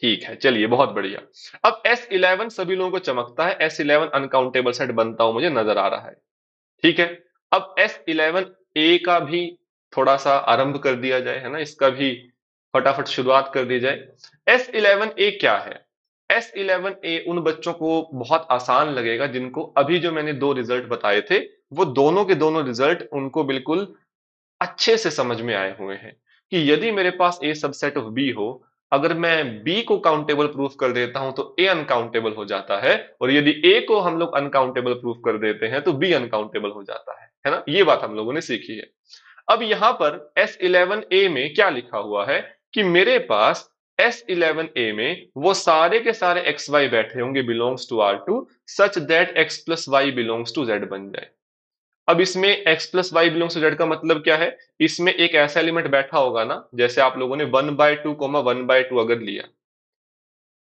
ठीक है चलिए बहुत बढ़िया अब एस इलेवन सभी लोगों को चमकता है एस इलेवन अनकाउंटेबल सेट बनता हुआ मुझे नजर आ रहा है ठीक है अब एस इलेवन ए का भी थोड़ा सा आरंभ कर दिया जाए है ना इसका भी फटाफट शुरुआत कर दी जाए एस इलेवन ए क्या है एस इलेवन ए उन बच्चों को बहुत आसान लगेगा जिनको अभी जो मैंने दो रिजल्ट बताए थे वो दोनों के दोनों रिजल्ट उनको बिल्कुल अच्छे से समझ में आए हुए हैं कि यदि मेरे पास ए सबसेट ऑफ बी हो अगर मैं बी को काउंटेबल प्रूफ कर देता हूं तो ए अनकाउंटेबल हो जाता है और यदि ए को हम लोग अनकाउंटेबल प्रूफ कर देते हैं तो बी अनकाउंटेबल हो जाता है है ना ये बात हम लोगों ने सीखी है अब यहां पर एस इलेवन ए में क्या लिखा हुआ है कि मेरे पास एस इलेवन ए में वो सारे के सारे एक्स वाई बैठे होंगे belongs to R two such that x plus y belongs to Z बन जाए अब इसमें x plus y belong to Z का मतलब क्या है इसमें एक ऐसा एलिमेंट बैठा होगा ना जैसे आप लोगों ने one by two comma one by two अगर लिया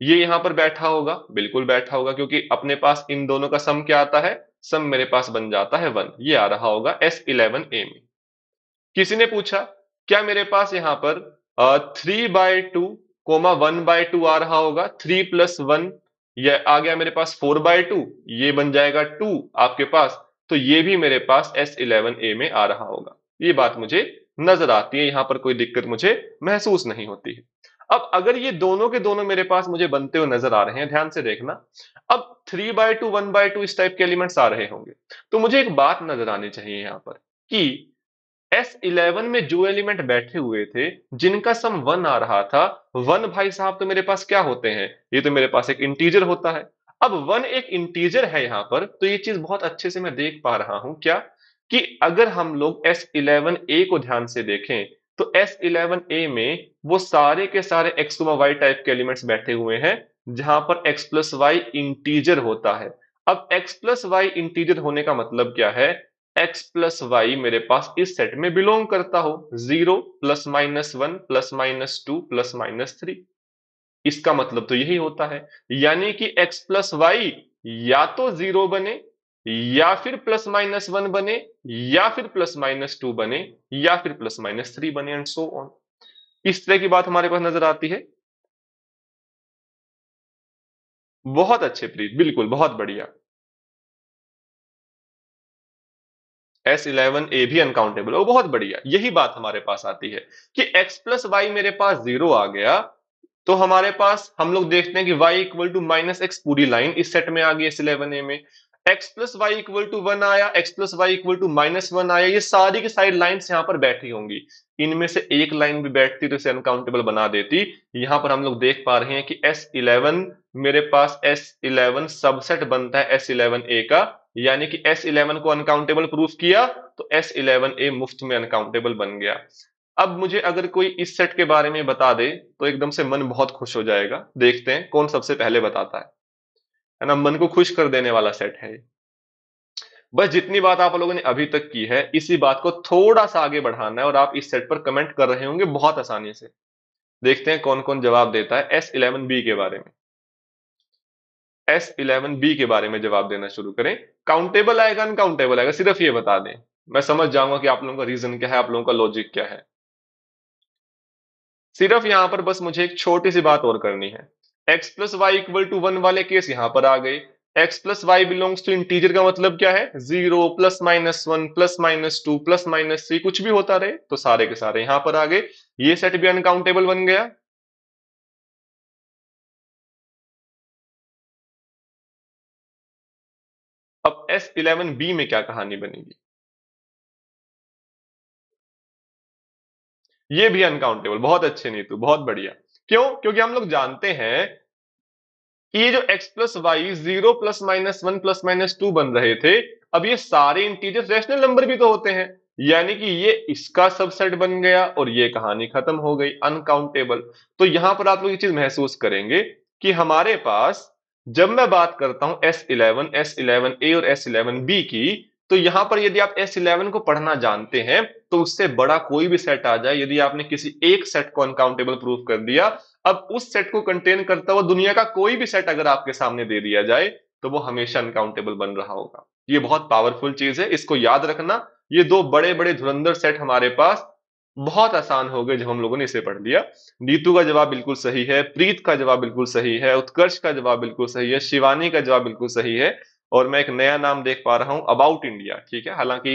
ये यहां पर बैठा होगा बिल्कुल बैठा होगा क्योंकि अपने पास इन दोनों का सम क्या आता है सम मेरे पास बन जाता है वन ये आ रहा होगा एस इलेवन ए में किसी ने पूछा क्या मेरे पास यहां पर three by two comma one by two आ रहा होगा थ्री प्लस वन ये आ गया मेरे पास फोर बाय टू ये बन जाएगा टू आपके पास तो ये भी मेरे पास एस इलेवन ए में आ रहा होगा ये बात मुझे नजर आती है यहां पर कोई दिक्कत मुझे महसूस नहीं होती है अब अगर ये दोनों के दोनों मेरे पास मुझे बनते हुए नजर आ रहे हैं ध्यान से देखना अब three by two one by two इस टाइप के एलिमेंट्स आ रहे होंगे तो मुझे एक बात नजर आनी चाहिए यहां पर कि एस इलेवन में जो एलिमेंट बैठे हुए थे जिनका सम वन आ रहा था वन भाई साहब तो मेरे पास क्या होते हैं ये तो मेरे पास एक इंटीजर होता है अब वन एक इंटीजर है यहां पर तो ये चीज बहुत अच्छे से मैं देख पा रहा हूं क्या कि अगर हम लोग एस इलेवन ए को ध्यान से देखें तो एस इलेवन ए में वो सारे के सारे x, वाई टाइप के एलिमेंट्स बैठे हुए हैं जहां पर x प्लस वाई इंटीजर होता है अब x प्लस वाई इंटीजर होने का मतलब क्या है x प्लस वाई मेरे पास इस सेट में बिलोंग करता हो zero plus minus one plus minus two plus minus three इसका मतलब तो यही होता है यानी कि x प्लस वाई या तो जीरो बने या फिर प्लस माइनस वन बने या फिर प्लस माइनस टू बने या फिर प्लस माइनस थ्री बने एंड सो ऑन इस तरह की बात हमारे पास नजर आती है बहुत अच्छे प्रीत बिल्कुल बहुत बढ़िया एस इलेवन ए भी अनकाउंटेबल वो बहुत बढ़िया यही बात हमारे पास आती है कि x प्लस वाई मेरे पास जीरो आ गया तो हमारे पास हम लोग देखते हैं कि y equal to minus x पूरी लाइन इस सेट में आ गई इस इलेवन ए में x plus y equal to one आया x plus y equal to minus one आया ये सारी की सारी लाइन्स यहाँ पर बैठी होंगी इनमें से एक लाइन भी बैठती तो इसे अनकाउंटेबल बना देती यहाँ पर हम लोग देख पा रहे हैं कि एस इलेवन मेरे पास एस इलेवन सबसेट बनता है एस इलेवन ए का यानी कि S11 को अनकाउंटेबल प्रूफ किया तो S11A मुफ्त में अनकाउंटेबल बन गया अब मुझे अगर कोई इस सेट के बारे में बता दे तो एकदम से मन बहुत खुश हो जाएगा देखते हैं कौन सबसे पहले बताता है है ना मन को खुश कर देने वाला सेट है बस जितनी बात आप लोगों ने अभी तक की है इसी बात को थोड़ा सा आगे बढ़ाना है और आप इस सेट पर कमेंट कर रहे होंगे बहुत आसानी से देखते हैं कौन कौन जवाब देता है एस इलेवन बी के बारे में एस इलेवन बी के बारे में जवाब देना शुरू करें काउंटेबल आएगा अनकाउंटेबल आएगा सिर्फ ये बता दें मैं समझ जाऊंगा कि आप लोगों का रीजन क्या है आप लोगों का लॉजिक क्या है सिर्फ यहां पर बस मुझे एक छोटी सी बात और करनी है x plus y equal to one वाले केस यहां पर आ गए x plus y belongs to integer का मतलब क्या है zero plus minus one plus minus two plus minus three कुछ भी होता रहे तो सारे के सारे यहां पर आ गए ये सेट भी अनकाउंटेबल बन गया अब एस इलेवन बी में क्या कहानी बनेगी ये भी अनकाउंटेबल बहुत अच्छे नीतू बहुत बढ़िया क्यों क्योंकि हम लोग जानते हैं कि ये जो x plus y zero plus minus one plus minus two बन रहे थे अब ये सारे इंटीजर्स रेशनल नंबर भी तो होते हैं यानी कि ये इसका सबसेट बन गया और ये कहानी खत्म हो गई अनकाउंटेबल तो यहां पर आप लोग ये चीज महसूस करेंगे कि हमारे पास जब मैं बात करता हूं S S eleven eleven A और एस इलेवन बी की तो यहां पर यदि आप S11 को पढ़ना जानते हैं तो उससे बड़ा कोई भी सेट आ जाए यदि आपने किसी एक सेट को अनकाउंटेबल प्रूफ कर दिया अब उस सेट को कंटेन करता हुआ दुनिया का कोई भी सेट अगर आपके सामने दे दिया जाए तो वो हमेशा अनकाउंटेबल बन रहा होगा ये बहुत पावरफुल चीज है इसको याद रखना ये दो बड़े बड़े धुरंधर सेट हमारे पास बहुत आसान हो गए जब हम लोगों ने इसे पढ़ लिया नीतू का जवाब बिल्कुल सही है प्रीत का जवाब बिल्कुल सही है उत्कर्ष का जवाब बिल्कुल सही है शिवानी का जवाब बिल्कुल सही है और मैं एक नया नाम देख पा रहा हूं अबाउट इंडिया ठीक है हालांकि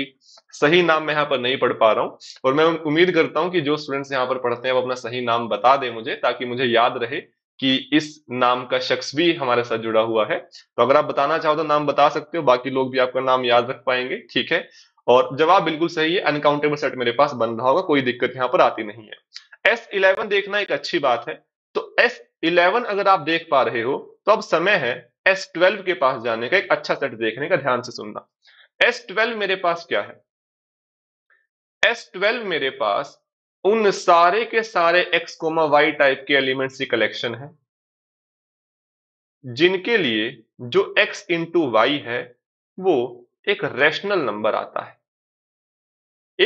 सही नाम मैं यहाँ पर नहीं पढ़ पा रहा हूं और मैं उम्मीद करता हूं कि जो स्टूडेंट्स यहाँ पर पढ़ते हैं वो अपना सही नाम बता दें मुझे ताकि मुझे याद रहे कि इस नाम का शख्स भी हमारे साथ जुड़ा हुआ है तो अगर आप बताना चाहो तो नाम बता सकते हो बाकी लोग भी आपका नाम याद रख पाएंगे ठीक है और जवाब बिल्कुल सही है अनकाउंटेबल सेट मेरे पास बन रहा होगा कोई दिक्कत यहाँ पर आती नहीं है एस इलेवन देखना एक अच्छी बात है तो एस इलेवन अगर आप देख पा रहे हो तो अब समय है एस ट्वेल्व के पास जाने का एक अच्छा सेट देखने का ध्यान से सुनना एस ट्वेल्व मेरे पास क्या है एस ट्वेल्व मेरे पास उन सारे के सारे एक्स कोमा वाई टाइप के एलिमेंट्स की कलेक्शन है जिनके लिए जो एक्स इंटू वाई है वो एक रेशनल नंबर आता है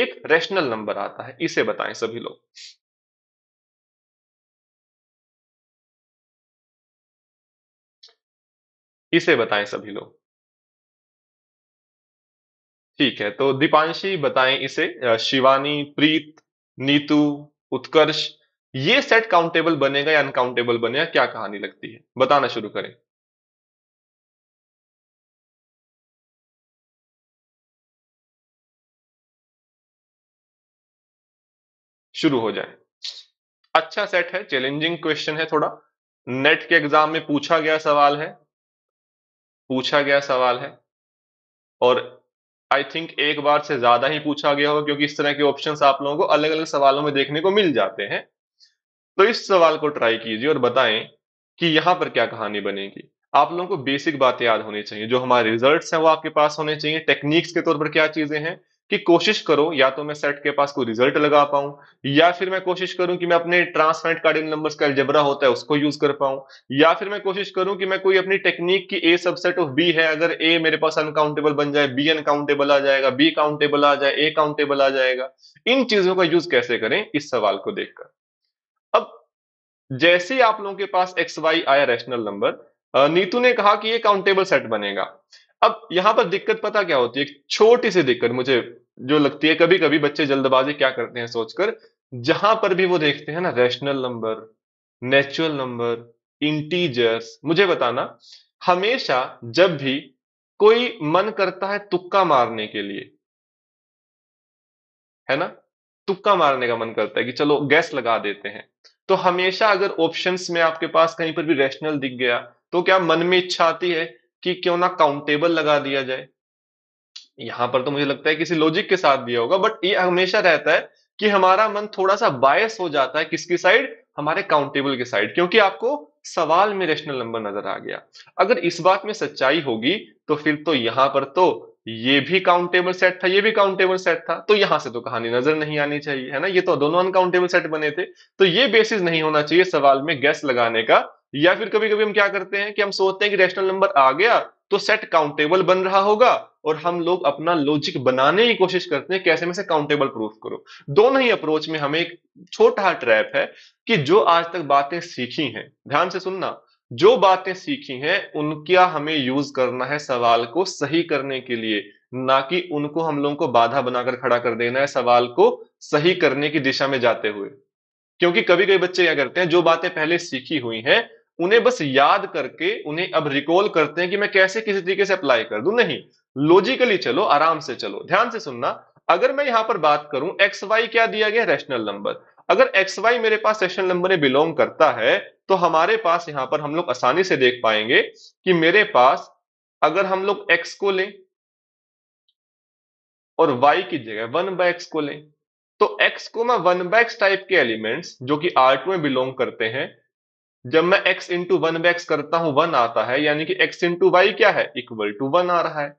एक रेशनल नंबर आता है इसे बताएं सभी लोग इसे बताएं सभी लोग ठीक है तो दीपांशी बताएं इसे शिवानी प्रीत नीतू उत्कर्ष ये सेट काउंटेबल बनेगा या अनकाउंटेबल बनेगा क्या कहानी लगती है बताना शुरू करें शुरू हो जाए अच्छा सेट है चैलेंजिंग क्वेश्चन है थोड़ा नेट के एग्जाम में पूछा गया सवाल है पूछा गया सवाल है और आई थिंक एक बार से ज्यादा ही पूछा गया होगा क्योंकि इस तरह के ऑप्शंस आप लोगों को अलग अलग सवालों में देखने को मिल जाते हैं तो इस सवाल को ट्राई कीजिए और बताएं कि यहां पर क्या कहानी बनेगी आप लोगों को बेसिक बातें याद होनी चाहिए जो हमारे रिजल्ट्स हैं वो आपके पास होने चाहिए टेक्निक्स के तौर पर क्या चीजें हैं कि कोशिश करो या तो मैं सेट के पास कोई रिजल्ट लगा पाऊं या फिर मैं कोशिश करूं कि मैं अपने ट्रांसफ्रेंट कार्डियल नंबर्स का एल्जेब्रा होता है उसको यूज कर पाऊं या फिर मैं कोशिश करूं कि मैं कोई अपनी टेक्निक की ए सबसेट ऑफ बी है अगर ए मेरे पास अनकाउंटेबल बन जाए बी अनकाउंटेबल आ जाएगा बी काउंटेबल आ जाए ए काउंटेबल आ जाएगा इन चीजों का यूज कैसे करें इस सवाल को देखकर अब जैसे आप लोगों के पास एक्स वाई आया रेशनल नंबर नीतू ने कहा कि ये काउंटेबल सेट बनेगा अब यहां पर दिक्कत पता क्या होती है छोटी सी दिक्कत मुझे जो लगती है कभी कभी बच्चे जल्दबाजी क्या करते हैं सोचकर जहां पर भी वो देखते हैं ना rational number natural number integers मुझे बताना हमेशा जब भी कोई मन करता है तुक्का मारने के लिए है ना तुक्का मारने का मन करता है कि चलो गैस लगा देते हैं तो हमेशा अगर ऑप्शंस में आपके पास कहीं पर भी रैशनल दिख गया तो क्या मन में इच्छा आती है कि क्यों ना काउंटेबल लगा दिया जाए यहां पर तो मुझे लगता है किसी लॉजिक के साथ दिया होगा बट ये हमेशा रहता है कि हमारा मन थोड़ा सा बायस हो जाता है किसकी साइड हमारे काउंटेबल की साइड क्योंकि आपको सवाल में रेशनल नंबर नजर आ गया अगर इस बात में सच्चाई होगी तो फिर तो यहां पर तो ये भी काउंटेबल सेट था ये भी काउंटेबल सेट था तो यहां से तो कहानी नजर नहीं आनी चाहिए है ना ये तो दोनों अनकाउंटेबल सेट बने थे तो ये बेसिस नहीं होना चाहिए सवाल में गैस लगाने का या फिर कभी कभी हम क्या करते हैं कि हम सोचते हैं कि रैशनल नंबर आ गया तो सेट काउंटेबल बन रहा होगा और हम लोग अपना लॉजिक बनाने की कोशिश करते हैं कैसे में से काउंटेबल प्रूफ करो दोनों ही अप्रोच में हमें एक छोटा ट्रैप है कि जो आज तक बातें सीखी हैं ध्यान से सुनना जो बातें सीखी हैं उनका हमें यूज करना है सवाल को सही करने के लिए ना कि उनको हम लोगों को बाधा बनाकर खड़ा कर देना है सवाल को सही करने की दिशा में जाते हुए क्योंकि कभी कभी बच्चे क्या करते हैं जो बातें पहले सीखी हुई हैं उन्हें बस याद करके उन्हें अब रिकॉल करते हैं कि मैं कैसे किसी तरीके से अप्लाई कर दू नहीं लॉजिकली चलो आराम से चलो ध्यान से सुनना अगर मैं यहां पर बात करूं एक्स वाई क्या दिया गया रेशनल नंबर अगर एक्स वाई मेरे पास रेशनल नंबर में बिलोंग करता है तो हमारे पास यहां पर हम लोग आसानी से देख पाएंगे कि मेरे पास अगर हम लोग एक्स को लें और वाई की जगह वन बाय एक्स को लें तो एक्स को मैं वन बाय एक्स टाइप के एलिमेंट्स जो कि आर टू में बिलोंग करते हैं जब मैं x इंटू वन में एक्स करता हूं वन आता है यानी कि x इंटू वाई क्या है इक्वल टू वन आ रहा है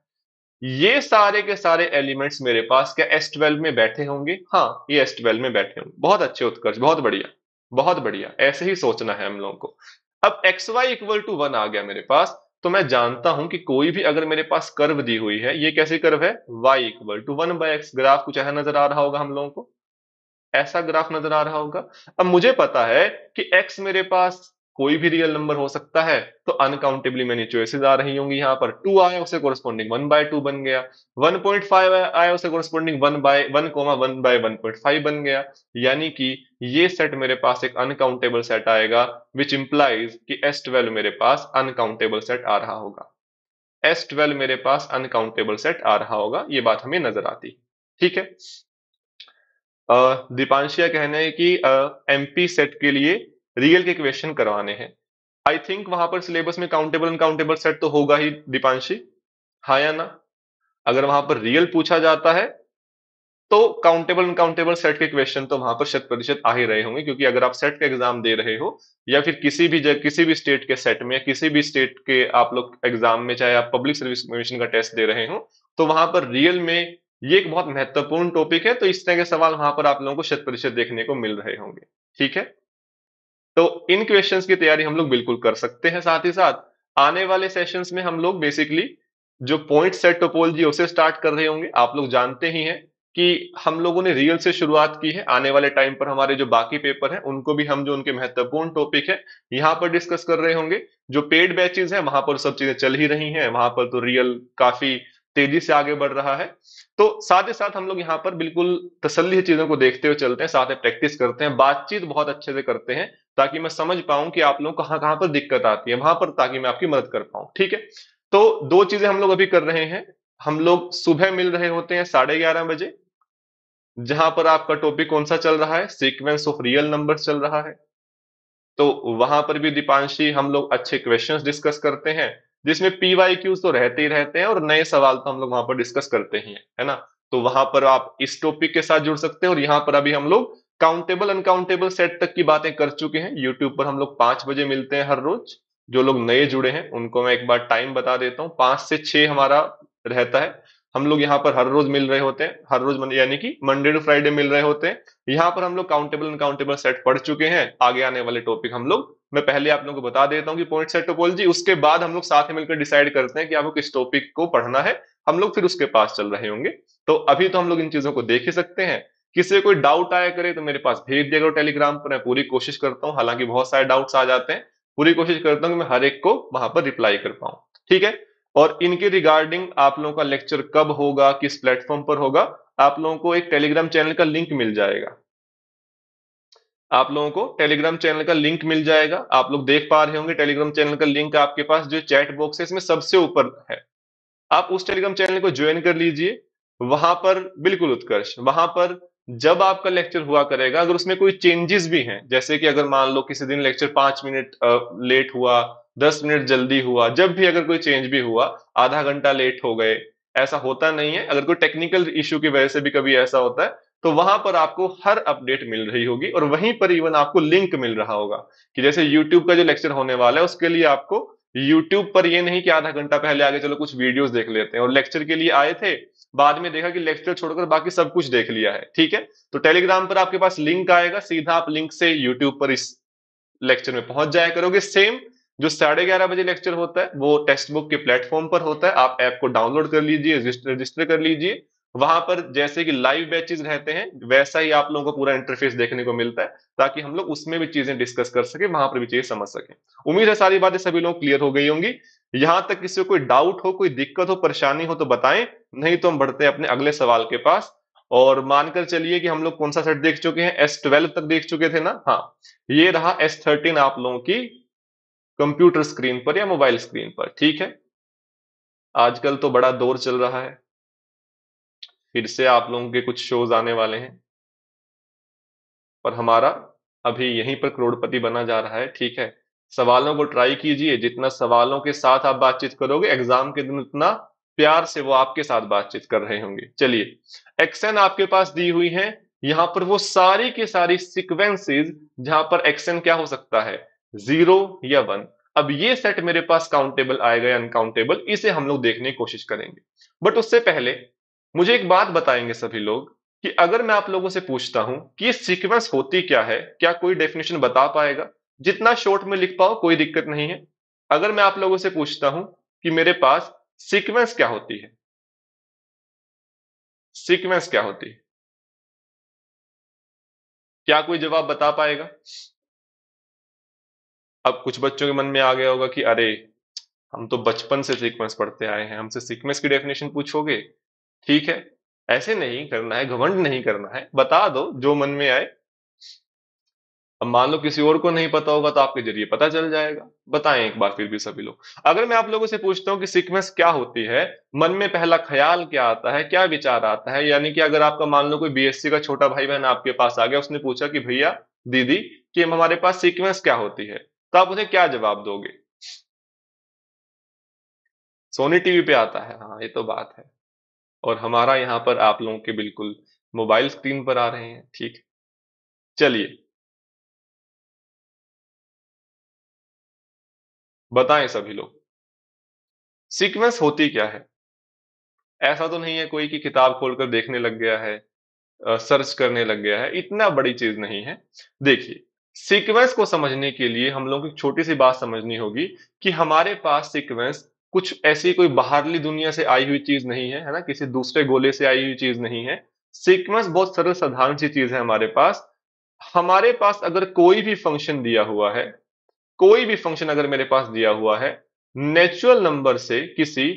ये सारे के सारे एलिमेंट्स मेरे पास क्या एस ट्वेल्व में बैठे होंगे हाँ ये एस ट्वेल्व में बैठे होंगे बहुत अच्छे उत्कर्ष बहुत बढ़िया बहुत बढ़िया ऐसे ही सोचना है हम लोगों को अब x y equal to one आ गया मेरे पास तो मैं जानता हूं कि कोई भी अगर मेरे पास कर्व दी हुई है ये कैसे कर्व है y equal to one by x graph कुछ ऐसा नजर आ रहा होगा हम लोगों को ऐसा ग्राफ नजर आ रहा होगा अब मुझे पता है कि एक्स मेरे पास कोई भी रियल नंबर हो सकता है तो अनकाउंटेबली मैनी चॉइसेस आ रही होंगी यहाँ पर टू आया उसे कोरस्पॉन्डिंग वन बाय टू बन गया वन पॉइंट फाइव आया उसे corresponding one by one comma one by one point five बन गया यानी कि ये सेट मेरे पास एक अनकाउंटेबल सेट आएगा विच इंप्लाइज कि एस ट्वेल्व मेरे पास अनकाउंटेबल सेट आ रहा होगा एस ट्वेल्व मेरे पास अनकाउंटेबल सेट आ रहा होगा ये बात हमें नजर आती ठीक है दीपांशिया कहना है कि एमपी सेट के लिए रियल के क्वेश्चन करवाने हैं आई थिंक वहां पर सिलेबस में काउंटेबल अनकाउंटेबल सेट तो होगा ही दीपांशी हा या ना अगर वहां पर रियल पूछा जाता है तो काउंटेबल अनकाउंटेबल सेट के क्वेश्चन तो वहां पर शत प्रतिशत आ ही रहे होंगे क्योंकि अगर आप सेट का एग्जाम दे रहे हो या फिर किसी भी जगह किसी भी स्टेट के सेट में या किसी भी स्टेट के आप लोग एग्जाम में चाहे आप पब्लिक सर्विस कमीशन का टेस्ट दे रहे हो तो वहां पर रियल में ये एक बहुत महत्वपूर्ण टॉपिक है तो इस तरह के सवाल वहां पर आप लोगों को शत प्रतिशत देखने को मिल रहे होंगे ठीक है तो इन क्वेश्चंस की तैयारी हम लोग बिल्कुल कर सकते हैं साथ ही साथ आने वाले सेशंस में हम लोग बेसिकली जो पॉइंट सेट टोपोलॉजी उसे स्टार्ट कर रहे होंगे आप लोग जानते ही हैं कि हम लोगों ने रियल से शुरुआत की है आने वाले टाइम पर हमारे जो बाकी पेपर हैं उनको भी हम जो उनके महत्वपूर्ण टॉपिक है यहाँ पर डिस्कस कर रहे होंगे जो पेड बैचेज हैं वहां पर सब चीजें चल ही रही हैं वहां पर तो रियल काफी तेजी से आगे बढ़ रहा है तो साथ ही साथ हम लोग यहाँ पर बिल्कुल तसली चीजों को देखते हुए चलते हैं साथ में प्रैक्टिस करते हैं बातचीत बहुत अच्छे से करते हैं ताकि मैं समझ पाऊं कि आप लोग कहाँ कहाँ पर दिक्कत आती है वहां पर ताकि मैं आपकी मदद कर पाऊं ठीक है तो दो चीजें हम लोग अभी कर रहे हैं हम लोग सुबह मिल रहे होते हैं साढ़े ग्यारह बजे जहां पर आपका टॉपिक कौन सा चल रहा है सीक्वेंस ऑफ रियल नंबर चल रहा है तो वहां पर भी दीपांशी हम लोग अच्छे क्वेश्चंस डिस्कस करते हैं जिसमें पीवाई क्यूज तो रहते ही रहते हैं और नए सवाल तो हम लोग वहां पर डिस्कस करते ही हैं है ना तो वहां पर आप इस टॉपिक के साथ जुड़ सकते हैं और यहाँ पर अभी हम लोग काउंटेबल अनकाउंटेबल सेट तक की बातें कर चुके हैं यूट्यूब पर हम लोग पांच बजे मिलते हैं हर रोज जो लोग नए जुड़े हैं उनको मैं एक बार टाइम बता देता हूँ पांच से छह हमारा रहता है हम लोग यहाँ पर हर रोज मिल रहे होते हैं हर रोज यानी कि मंडे टू फ्राइडे मिल रहे होते हैं यहां पर हम लोग काउंटेबल अनकाउंटेबल सेट पढ़ चुके हैं आगे आने वाले टॉपिक हम लोग मैं पहले आप लोगों को बता देता हूँ कि पॉइंट सेट टोपोलॉजी उसके बाद हम लोग साथ ही मिलकर डिसाइड करते हैं कि आपको किस टॉपिक को पढ़ना है हम लोग फिर उसके पास चल रहे होंगे तो अभी तो हम लोग इन चीजों को देख ही सकते हैं किसी कोई डाउट आया करे तो मेरे पास भेज दिया करो टेलीग्राम पर मैं पूरी कोशिश करता हूँ हालांकि बहुत सारे डाउट्स आ जाते हैं पूरी कोशिश करता हूँ कि मैं हर एक को वहां पर रिप्लाई कर पाऊँ ठीक है और इनके रिगार्डिंग आप लोगों का लेक्चर कब होगा किस प्लेटफॉर्म पर होगा आप लोगों को एक टेलीग्राम चैनल का लिंक मिल जाएगा आप लोगों को टेलीग्राम चैनल का लिंक मिल जाएगा आप लोग देख पा रहे होंगे टेलीग्राम चैनल का लिंक आपके पास जो चैट बॉक्स है इसमें सबसे ऊपर है आप उस टेलीग्राम चैनल को ज्वाइन कर लीजिए वहां पर बिल्कुल उत्कर्ष वहां पर जब आपका लेक्चर हुआ करेगा अगर उसमें कोई चेंजेस भी हैं जैसे कि अगर मान लो किसी दिन लेक्चर पांच मिनट लेट हुआ दस मिनट जल्दी हुआ जब भी अगर कोई चेंज भी हुआ आधा घंटा लेट हो गए ऐसा होता नहीं है अगर कोई टेक्निकल इश्यू की वजह से भी कभी ऐसा होता है तो वहां पर आपको हर अपडेट मिल रही होगी और वहीं पर इवन आपको लिंक मिल रहा होगा कि जैसे यूट्यूब का जो लेक्चर होने वाला है उसके लिए आपको यूट्यूब पर ये नहीं कि आधा घंटा पहले आगे चलो कुछ वीडियोस देख लेते हैं और लेक्चर के लिए आए थे बाद में देखा कि लेक्चर छोड़कर बाकी सब कुछ देख लिया है ठीक है तो टेलीग्राम पर आपके पास लिंक आएगा सीधा आप लिंक से यूट्यूब पर इस लेक्चर में पहुंच जाया करोगे सेम जो साढ़े ग्यारह बजे लेक्चर होता है वो टेक्स्ट बुक के प्लेटफॉर्म पर होता है आप ऐप को डाउनलोड कर लीजिए रजिस्टर कर लीजिए वहां पर जैसे कि लाइव बैचेज रहते हैं वैसा ही आप लोगों को पूरा इंटरफेस देखने को मिलता है ताकि हम लोग उसमें भी चीजें डिस्कस कर सके वहां पर भी चीजें समझ सके उम्मीद है सारी बातें सभी लोग क्लियर हो गई होंगी यहां तक किसी कोई डाउट हो कोई दिक्कत हो परेशानी हो तो बताएं नहीं तो हम बढ़ते हैं अपने अगले सवाल के पास और मानकर चलिए कि हम लोग कौन सा सेट देख चुके हैं एस ट्वेल्व तक देख चुके थे ना हाँ ये रहा एस थर्टीन आप लोगों की कंप्यूटर स्क्रीन पर या मोबाइल स्क्रीन पर ठीक है आजकल तो बड़ा दौर चल रहा है फिर से आप लोगों के कुछ शोज आने वाले हैं पर हमारा अभी यहीं पर करोड़पति बना जा रहा है ठीक है सवालों को ट्राई कीजिए जितना सवालों के साथ आप बातचीत करोगे एग्जाम के दिन उतना प्यार से वो आपके साथ बातचीत कर रहे होंगे चलिए एक्शन आपके पास दी हुई है यहां पर वो सारी की सारी सिक्वेंसेज जहां पर एक्शन क्या हो सकता है जीरो या वन अब ये सेट मेरे पास काउंटेबल आएगा या अनकाउंटेबल इसे हम लोग देखने की कोशिश करेंगे बट उससे पहले मुझे एक बात बताएंगे सभी लोग कि अगर मैं आप लोगों से पूछता हूं कि ये सीक्वेंस होती क्या है क्या कोई डेफिनेशन बता पाएगा जितना शॉर्ट में लिख पाओ कोई दिक्कत नहीं है अगर मैं आप लोगों से पूछता हूं कि मेरे पास सीक्वेंस क्या होती है सीक्वेंस क्या होती है क्या कोई जवाब बता पाएगा अब कुछ बच्चों के मन में आ गया होगा कि अरे हम तो बचपन से सीक्वेंस पढ़ते आए हैं हमसे सीक्वेंस की डेफिनेशन पूछोगे ठीक है ऐसे नहीं करना है घमंड नहीं करना है बता दो जो मन में आए अब मान लो किसी और को नहीं पता होगा तो आपके जरिए पता चल जाएगा बताएं एक बार फिर भी सभी लोग अगर मैं आप लोगों से पूछता हूं कि सीक्वेंस क्या होती है मन में पहला ख्याल क्या आता है क्या विचार आता है यानी कि अगर आपका मान लो कोई बीएससी का छोटा भाई बहन आपके पास आ गया उसने पूछा कि भैया दीदी कि हमारे पास सिक्वेंस क्या होती है तो आप उन्हें क्या जवाब दोगे सोनी टीवी पे आता है हाँ ये तो बात है और हमारा यहां पर आप लोगों के बिल्कुल मोबाइल स्क्रीन पर आ रहे हैं ठीक चलिए बताएं सभी लोग सीक्वेंस होती क्या है ऐसा तो नहीं है कोई कि किताब खोलकर देखने लग गया है सर्च करने लग गया है इतना बड़ी चीज नहीं है देखिए सीक्वेंस को समझने के लिए हम लोग एक छोटी सी बात समझनी होगी कि हमारे पास सीक्वेंस कुछ ऐसी कोई बाहरली दुनिया से आई हुई चीज नहीं है है ना किसी दूसरे गोले से आई हुई चीज नहीं है सीक्वेंस बहुत सरल साधारण सी चीज है हमारे पास हमारे पास अगर कोई भी फंक्शन दिया हुआ है कोई भी फंक्शन अगर मेरे पास दिया हुआ है नेचुरल नंबर से किसी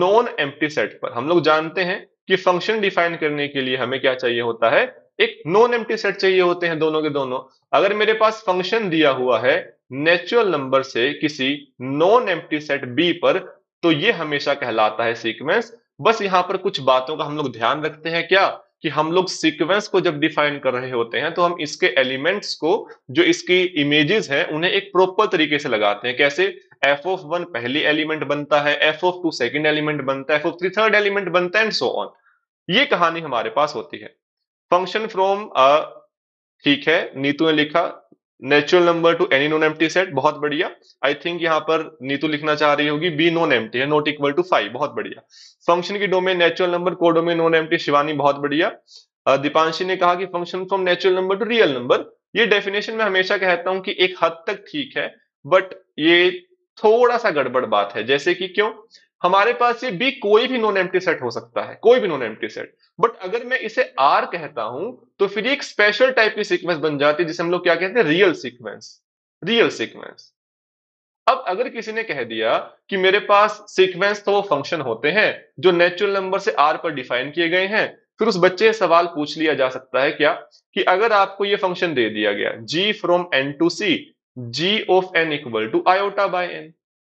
नॉन एम्प्टी सेट पर हम लोग जानते हैं कि फंक्शन डिफाइन करने के लिए हमें क्या चाहिए होता है एक नॉन एम्प्टी सेट चाहिए होते हैं दोनों के दोनों अगर मेरे पास फंक्शन दिया हुआ है नेचुरल नंबर से किसी नॉन एम्प्टी सेट बी पर तो ये हमेशा कहलाता है सीक्वेंस बस यहां पर कुछ बातों का हम लोग ध्यान रखते हैं क्या कि हम लोग सीक्वेंस को जब डिफाइन कर रहे होते हैं तो हम इसके एलिमेंट्स को जो इसकी इमेजेस हैं उन्हें एक प्रॉपर तरीके से लगाते हैं कैसे एफ ऑफ वन पहली एलिमेंट बनता है F of two second element बनता है F of three third element बनता है एंड सो ऑन ये कहानी हमारे पास होती है फंक्शन फ्रॉम ठीक है नीतू ने लिखा natural number to any non empty set बहुत बढ़िया आई थिंक यहां पर नीतू लिखना चाह रही होगी बी नॉन एम्प्टी है नॉट इक्वल टू फाइव बहुत बढ़िया फंक्शन की डोमेन नेचुरल नंबर को डोमेन नॉन एम्प्टी शिवानी बहुत बढ़िया दीपांशी ने कहा कि function from natural number to real number ये डेफिनेशन में हमेशा कहता हूं कि एक हद तक ठीक है बट ये थोड़ा सा गड़बड़ बात है जैसे कि क्यों हमारे पास ये बी कोई भी नॉन एम्प्टी सेट हो सकता है कोई भी नॉन एम्प्टी सेट बट अगर मैं इसे आर कहता हूं तो फिर एक स्पेशल टाइप की सीक्वेंस बन जाती है जिसे हम लोग क्या कहते हैं रियल सीक्वेंस रियल सीक्वेंस अब अगर किसी ने कह दिया कि मेरे पास सीक्वेंस तो वो फंक्शन होते हैं जो नेचुरल नंबर से आर पर डिफाइन किए गए हैं फिर उस बच्चे से सवाल पूछ लिया जा सकता है क्या कि अगर आपको ये फंक्शन दे दिया गया G from N to C G of N equal to iota by N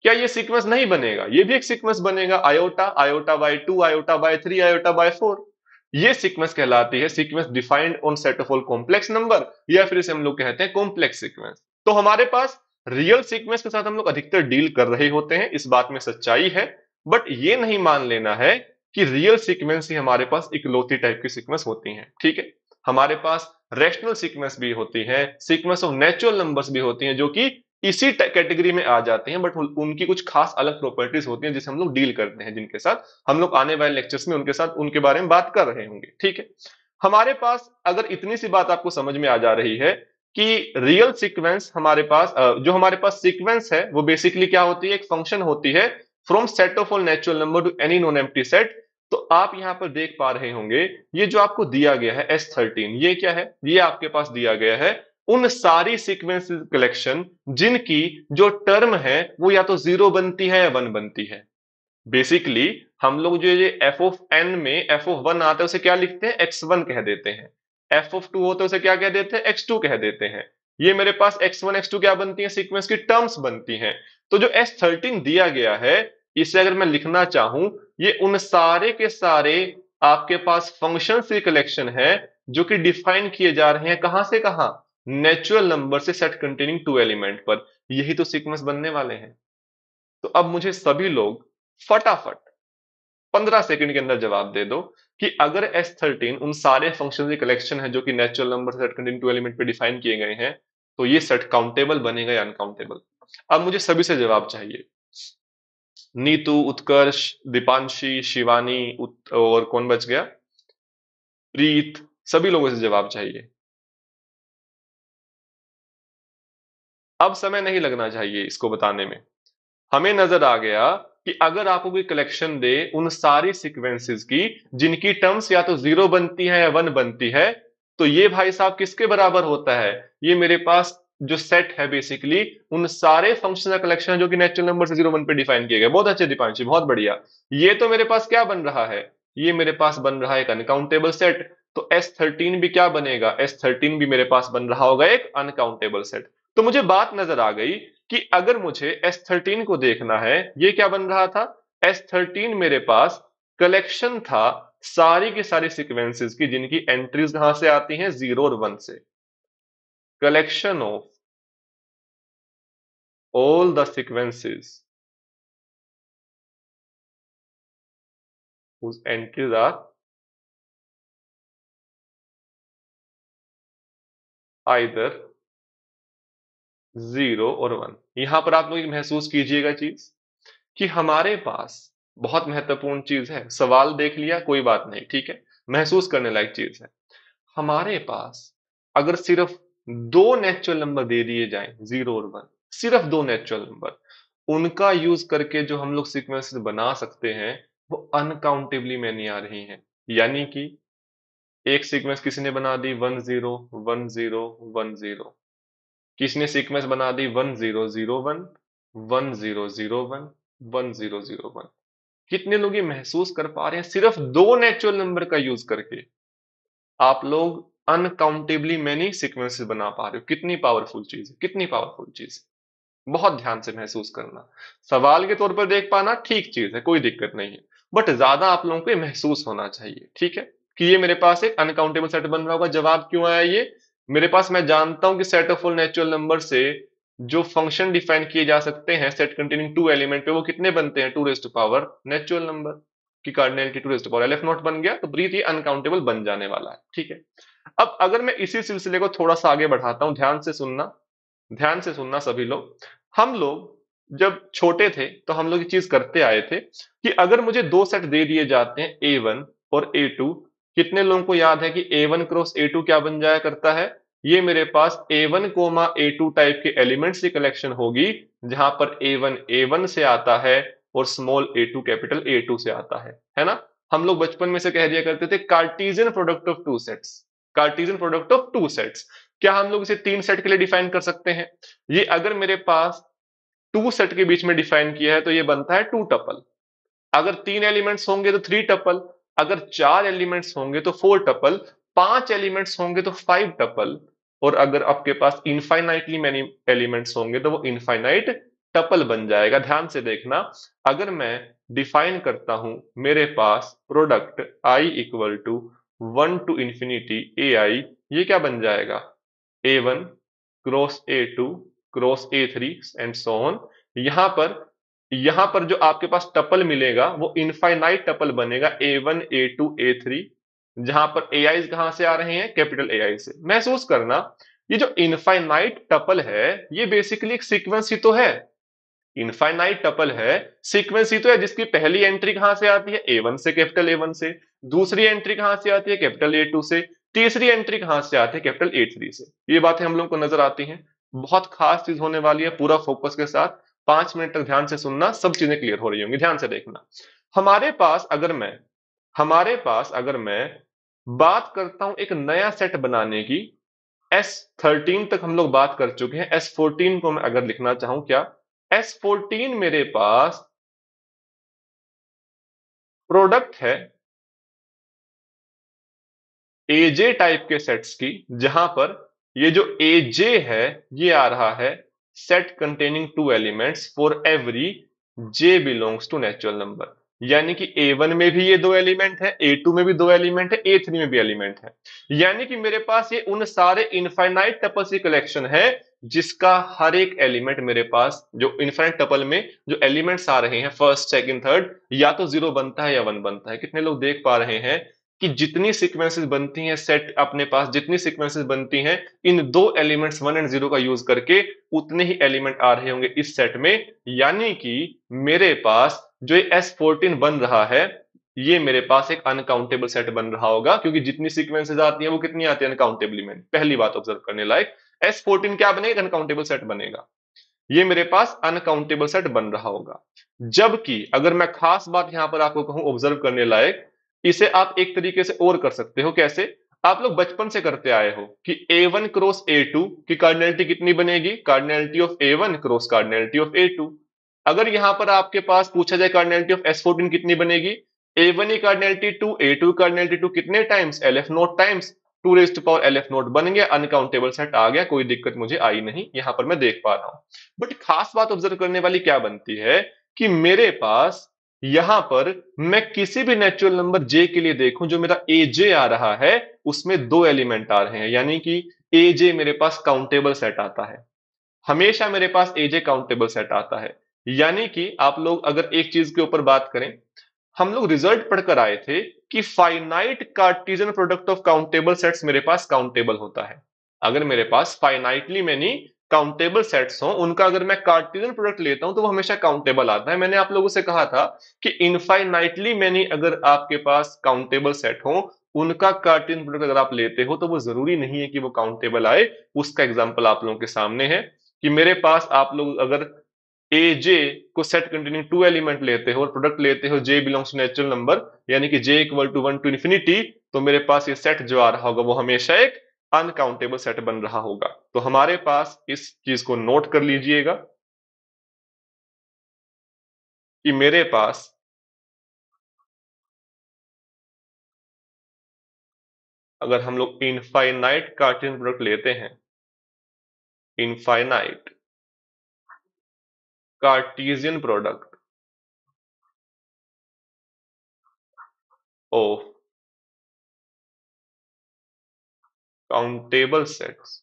क्या ये सीक्वेंस नहीं बनेगा ये भी एक सीक्वेंस बनेगा iota iota by two iota by three iota by four ये सीक्वेंस कहलाती है sequence defined on set of all complex number या फिर इसे हम लोग कहते हैं कॉम्प्लेक्स सीक्वेंस तो हमारे पास रियल सीक्वेंस के साथ हम लोग अधिकतर डील कर रहे होते हैं इस बात में सच्चाई है बट ये नहीं मान लेना है कि रियल सीक्वेंस ही हमारे पास इकलौती टाइप की सीक्वेंस होती है ठीक है हमारे पास रेशनल सीक्वेंस भी होती है सीक्वेंस ऑफ नेचुरल नंबर्स भी होती है जो कि इसी कैटेगरी में आ जाते हैं बट उनकी कुछ खास अलग प्रॉपर्टीज होती हैं जिसे हम लोग डील करते हैं जिनके साथ हम लोग आने वाले लेक्चर्स में उनके साथ उनके बारे में बात कर रहे होंगे ठीक है हमारे पास अगर इतनी सी बात आपको समझ में आ जा रही है कि रियल सीक्वेंस हमारे पास जो हमारे पास सीक्वेंस है वो बेसिकली क्या होती है एक फंक्शन होती है from set of all natural number to any non एम सेट तो आप यहां पर देख पा रहे होंगे ये जो आपको दिया गया है S13 ये क्या है ये आपके पास दिया गया है उन सारी सीक्वेंस कलेक्शन जिनकी जो टर्म है वो या तो जीरो बनती है या वन बनती है बेसिकली हम लोग जो ये एफ ऑफ एन में एफ ऑफ वन आता है उसे क्या लिखते हैं एक्स वन कह देते हैं एफ ऑफ टू होता है उसे क्या कह देते हैं एक्स टू कह देते हैं ये मेरे पास एक्स वन एक्स टू क्या बनती है सीक्वेंस की टर्म्स बनती हैं तो जो एस थर्टीन दिया गया है इसे अगर मैं लिखना चाहूं ये उन सारे के सारे आपके पास फंक्शन की कलेक्शन है जो कि डिफाइन किए जा रहे हैं कहां से कहां नेचुरल नंबर से सेट कंटेनिंग टू एलिमेंट पर यही तो सीक्वेंस बनने वाले हैं तो अब मुझे सभी लोग फटाफट पंद्रह सेकंड के अंदर जवाब दे दो कि अगर S13 उन सारे फंक्शन के कलेक्शन है जो कि natural number set containing two element पर डिफाइन किए गए हैं तो ये सेट काउंटेबल बनेगा या अनकाउंटेबल अब मुझे सभी से जवाब चाहिए नीतू उत्कर्ष दीपांशी शिवानी उत, और कौन बच गया प्रीत सभी लोगों से जवाब चाहिए अब समय नहीं लगना चाहिए इसको बताने में हमें नजर आ गया कि अगर आपको कोई कलेक्शन दे उन सारी सीक्वेंसेस की जिनकी टर्म्स या तो जीरो बनती है या वन बनती है तो ये भाई साहब किसके बराबर होता है ये मेरे पास जो सेट है बेसिकली उन सारे फंक्शन का कलेक्शन जो कि नेचुरल नंबर से जीरो वन पे डिफाइन किए गए बहुत अच्छे दीपांशी बहुत बढ़िया ये तो मेरे पास क्या बन रहा है ये मेरे पास बन रहा है एक अनकाउंटेबल सेट तो S13 भी क्या बनेगा S13 भी मेरे पास बन रहा होगा एक अनकाउंटेबल सेट तो मुझे बात नजर आ गई कि अगर मुझे S13 को देखना है ये क्या बन रहा था S13 मेरे पास कलेक्शन था सारी की सारी सीक्वेंसेस की जिनकी एंट्रीज कहां से आती हैं जीरो और वन से collection of all the sequences entries are either zero और वन यहां पर आप लोग महसूस कीजिएगा चीज कि हमारे पास बहुत महत्वपूर्ण चीज है सवाल देख लिया कोई बात नहीं ठीक है महसूस करने लायक चीज है हमारे पास अगर सिर्फ दो नेचुरल नंबर दे दिए जाए जीरो और वन सिर्फ दो नेचुरल नंबर उनका यूज करके जो हम लोग सिक्वेंस बना सकते हैं वो अनकाउंटेबली मैनी आ रही हैं यानी कि एक सीक्वेंस किसी ने बना दी one zero one zero one zero किसने सीक्वेंस बना दी one zero zero one one zero zero one one zero zero one कितने लोग ये महसूस कर पा रहे हैं सिर्फ दो नेचुरल नंबर का यूज करके आप लोग अनकाउंटेबली मैनी सिक्वेंस बना पा रहे हो कितनी पावरफुल चीज है कितनी पावरफुल चीज बहुत ध्यान से महसूस करना सवाल के तौर पर देख पाना ठीक चीज है कोई दिक्कत नहीं है बट ज्यादा आप लोगों को महसूस होना चाहिए ठीक है कि ये मेरे पास एक अनकाउंटेबल सेट बन रहा होगा जवाब क्यों आया ये मेरे पास मैं जानता हूं कि set of all natural number से जो फंक्शन डिफाइन किए जा सकते हैं सेट कंटेनिंग टू एलिमेंट पे वो कितने बनते हैं two raised power natural number की cardinality two raised power aleph naught बन गया तो ब्रीथ ये अनकाउंटेबल बन जाने वाला है ठीक है अब अगर मैं इसी सिलसिले को थोड़ा सा आगे बढ़ाता हूं ध्यान से सुनना ध्यान से सुनना सभी लोग हम लोग जब छोटे थे तो हम लोग ये चीज करते आए थे कि अगर मुझे दो सेट दे दिए जाते हैं ए वन और ए टू कितने लोगों को याद है कि A one cross A two क्या बन जाया करता है ये मेरे पास A one comma A two type के एलिमेंट्स की कलेक्शन होगी जहां पर ए वन ए वन से आता है और small A two capital A two से आता है है ना हम लोग बचपन में से कह दिया करते थे Cartesian product of two sets Cartesian product of two sets क्या हम लोग इसे तीन सेट के लिए डिफाइन कर सकते हैं ये अगर मेरे पास टू सेट के बीच में डिफाइन किया है तो ये बनता है टू टपल अगर तीन एलिमेंट्स होंगे तो थ्री टपल अगर चार एलिमेंट्स होंगे तो फोर टपल पांच एलिमेंट्स होंगे तो फाइव टपल और अगर आपके पास इनफाइनाइटली मैनी एलिमेंट्स होंगे तो वो इनफाइनाइट टपल बन जाएगा ध्यान से देखना अगर मैं डिफाइन करता हूं मेरे पास product I equal to one to infinity A I ये क्या बन जाएगा A one cross A two cross A three and so on यहां पर यहां पर जो आपके पास टपल मिलेगा वो इनफाइनाइट टपल बनेगा A one A two A three जहां पर ए आईज कहां से आ रहे हैं कैपिटल ए आई से महसूस करना ये जो इनफाइनाइट टपल है ये बेसिकली एक सीक्वेंस ही तो है इनफाइनाइट टपल है सीक्वेंस ही तो है जिसकी पहली एंट्री कहां से आती है ए वन से कैपिटल ए वन से दूसरी एंट्री कहां से आती है कैपिटल ए टू से तीसरी एंट्री कहां से आती है कैपिटल ए थ्री से ये बातें हम लोग को नजर आती हैं बहुत खास चीज होने वाली है पूरा फोकस के साथ पांच मिनट तक ध्यान से सुनना सब चीजें क्लियर हो रही होंगी ध्यान से देखना हमारे पास अगर मैं हमारे पास अगर मैं बात करता हूं एक नया सेट बनाने की S13 तक हम लोग बात कर चुके हैं S14 को मैं अगर लिखना चाहूं क्या S14 मेरे पास प्रोडक्ट है एजे टाइप के सेट्स की जहां पर ये जो एजे है ये आ रहा है set containing two elements for every J belongs to natural number यानी कि A1 में भी ये दो एलिमेंट है A2 में भी दो एलिमेंट है A3 में भी एलिमेंट है यानी कि मेरे पास ये उन सारे इनफाइनाइट टपल्स की कलेक्शन है जिसका हर एक एलिमेंट मेरे पास जो इनफाइनाइट टपल में जो एलिमेंट्स आ रहे हैं फर्स्ट सेकंड थर्ड या तो जीरो बनता है या वन बनता है कितने लोग देख पा रहे हैं कि जितनी सीक्वेंसेस बनती हैं सेट अपने पास जितनी सीक्वेंसेस बनती हैं इन दो एलिमेंट्स वन एंड जीरो का यूज करके उतने ही एलिमेंट आ रहे होंगे इस सेट में यानी कि मेरे पास जो एस फोर्टीन बन रहा है ये मेरे पास एक अनकाउंटेबल सेट बन रहा होगा क्योंकि जितनी सीक्वेंसेज आती है वो कितनी आती है अनकाउंटेबली में पहली बात ऑब्जर्व करने लायक एस फोर्टीन क्या बनेगा अनकाउंटेबल सेट बनेगा ये मेरे पास अनकाउंटेबल सेट बन रहा होगा जबकि अगर मैं खास बात यहां पर आपको कहूं ऑब्जर्व करने लायक इसे आप एक तरीके से और कर सकते हो कैसे आप लोग बचपन से करते आए हो कि A one cross A two की कार्डिनलिटी कितनी बनेगी cardinality of A one cross cardinality of A two अगर यहां पर आपके पास पूछा जाए कार्डिनलिटी ऑफ एस फोर्टीन कितनी बनेगी A one E cardinality two A two cardinality two कितने times aleph naught times two raise to power aleph naught बन गया अनकाउंटेबल सेट आ गया कोई दिक्कत मुझे आई नहीं यहां पर मैं देख पा रहा हूं बट खास बात ऑब्जर्व करने वाली क्या बनती है कि मेरे पास यहां पर मैं किसी भी नेचुरल नंबर जे के लिए देखूं जो मेरा ए जे आ रहा है उसमें दो एलिमेंट आ रहे हैं यानी कि ए जे मेरे पास काउंटेबल सेट आता है हमेशा मेरे पास ए जे काउंटेबल सेट आता है यानी कि आप लोग अगर एक चीज के ऊपर बात करें हम लोग रिजल्ट पढ़कर आए थे कि finite Cartesian product of countable sets मेरे पास काउंटेबल होता है अगर मेरे पास फाइनाइटली मैनी काउंटेबल सेट्स हों उनका अगर मैं कार्टेरियन प्रोडक्ट लेता हूं तो वो हमेशा काउंटेबल आता है मैंने आप लोगों से कहा था कि इनफाइनाइटली मैनी अगर आपके पास काउंटेबल सेट हो उनका कार्टेरियन प्रोडक्ट अगर आप लेते हो तो वो जरूरी नहीं है कि वो काउंटेबल आए उसका एग्जाम्पल आप लोगों के सामने है कि मेरे पास आप लोग अगर ए जे को सेट कंटेनिंग टू एलिमेंट लेते हो और प्रोडक्ट लेते हो J belongs to natural number यानी कि J equal to one to infinity तो मेरे पास ये सेट जो आ रहा होगा वो हमेशा एक अनकाउंटेबल सेट बन रहा होगा तो हमारे पास इस चीज को नोट कर लीजिएगा कि मेरे पास अगर हम लोग इनफाइनाइट कार्टिन प्रोडक्ट लेते हैं infinite Cartesian product of countable sets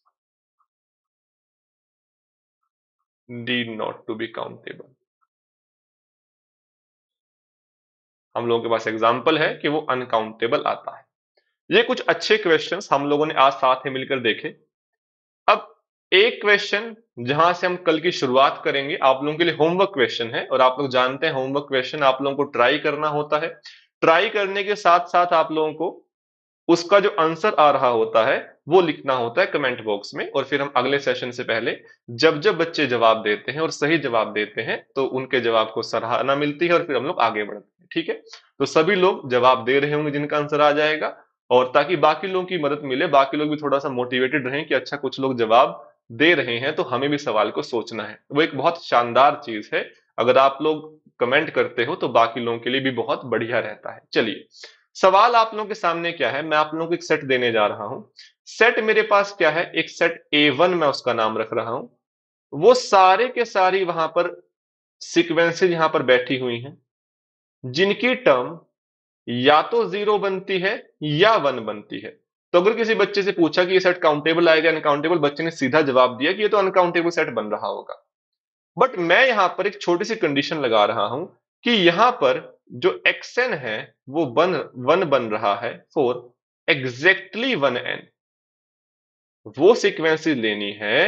need not to be countable हम लोगों के पास एग्जाम्पल है कि वो अनकाउंटेबल आता है ये कुछ अच्छे क्वेश्चन हम लोगों ने आज साथ ही मिलकर देखे अब एक क्वेश्चन जहां से हम कल की शुरुआत करेंगे आप लोगों के लिए होमवर्क क्वेश्चन है और आप लोग जानते हैं होमवर्क क्वेश्चन आप लोगों को ट्राई करना होता है ट्राई करने के साथ साथ आप लोगों को उसका जो आंसर आ रहा होता है वो लिखना होता है कमेंट बॉक्स में और फिर हम अगले सेशन से पहले जब जब बच्चे जवाब देते हैं और सही जवाब देते हैं तो उनके जवाब को सराहना मिलती है और फिर हम लोग आगे बढ़ते हैं ठीक है तो सभी लोग जवाब दे रहे होंगे जिनका आंसर आ जाएगा और ताकि बाकी लोगों की मदद मिले बाकी लोग भी थोड़ा सा मोटिवेटेड रहे कि अच्छा कुछ लोग जवाब दे रहे हैं तो हमें भी सवाल को सोचना है वो एक बहुत शानदार चीज है अगर आप लोग कमेंट करते हो तो बाकी लोगों के लिए भी बहुत बढ़िया रहता है चलिए सवाल आप लोगों के सामने क्या है मैं आप लोगों को एक सेट देने जा रहा हूं सेट मेरे पास क्या है एक सेट ए वन मैं उसका नाम रख रहा हूं वो सारे के सारी वहां पर सिक्वेंसेज यहां पर बैठी हुई हैं जिनकी टर्म या तो जीरो बनती है या वन बनती है तो अगर किसी बच्चे से पूछा कि ये सेट काउंटेबल आएगा अनकाउंटेबल बच्चे ने सीधा जवाब दिया कि ये तो अनकाउंटेबल सेट बन रहा होगा बट मैं यहां पर एक छोटी सी कंडीशन लगा रहा हूं कि यहां पर जो एक्स एन है वो बन वन बन रहा है फोर एग्जैक्टली वन एन वो सीक्वेंसेस लेनी है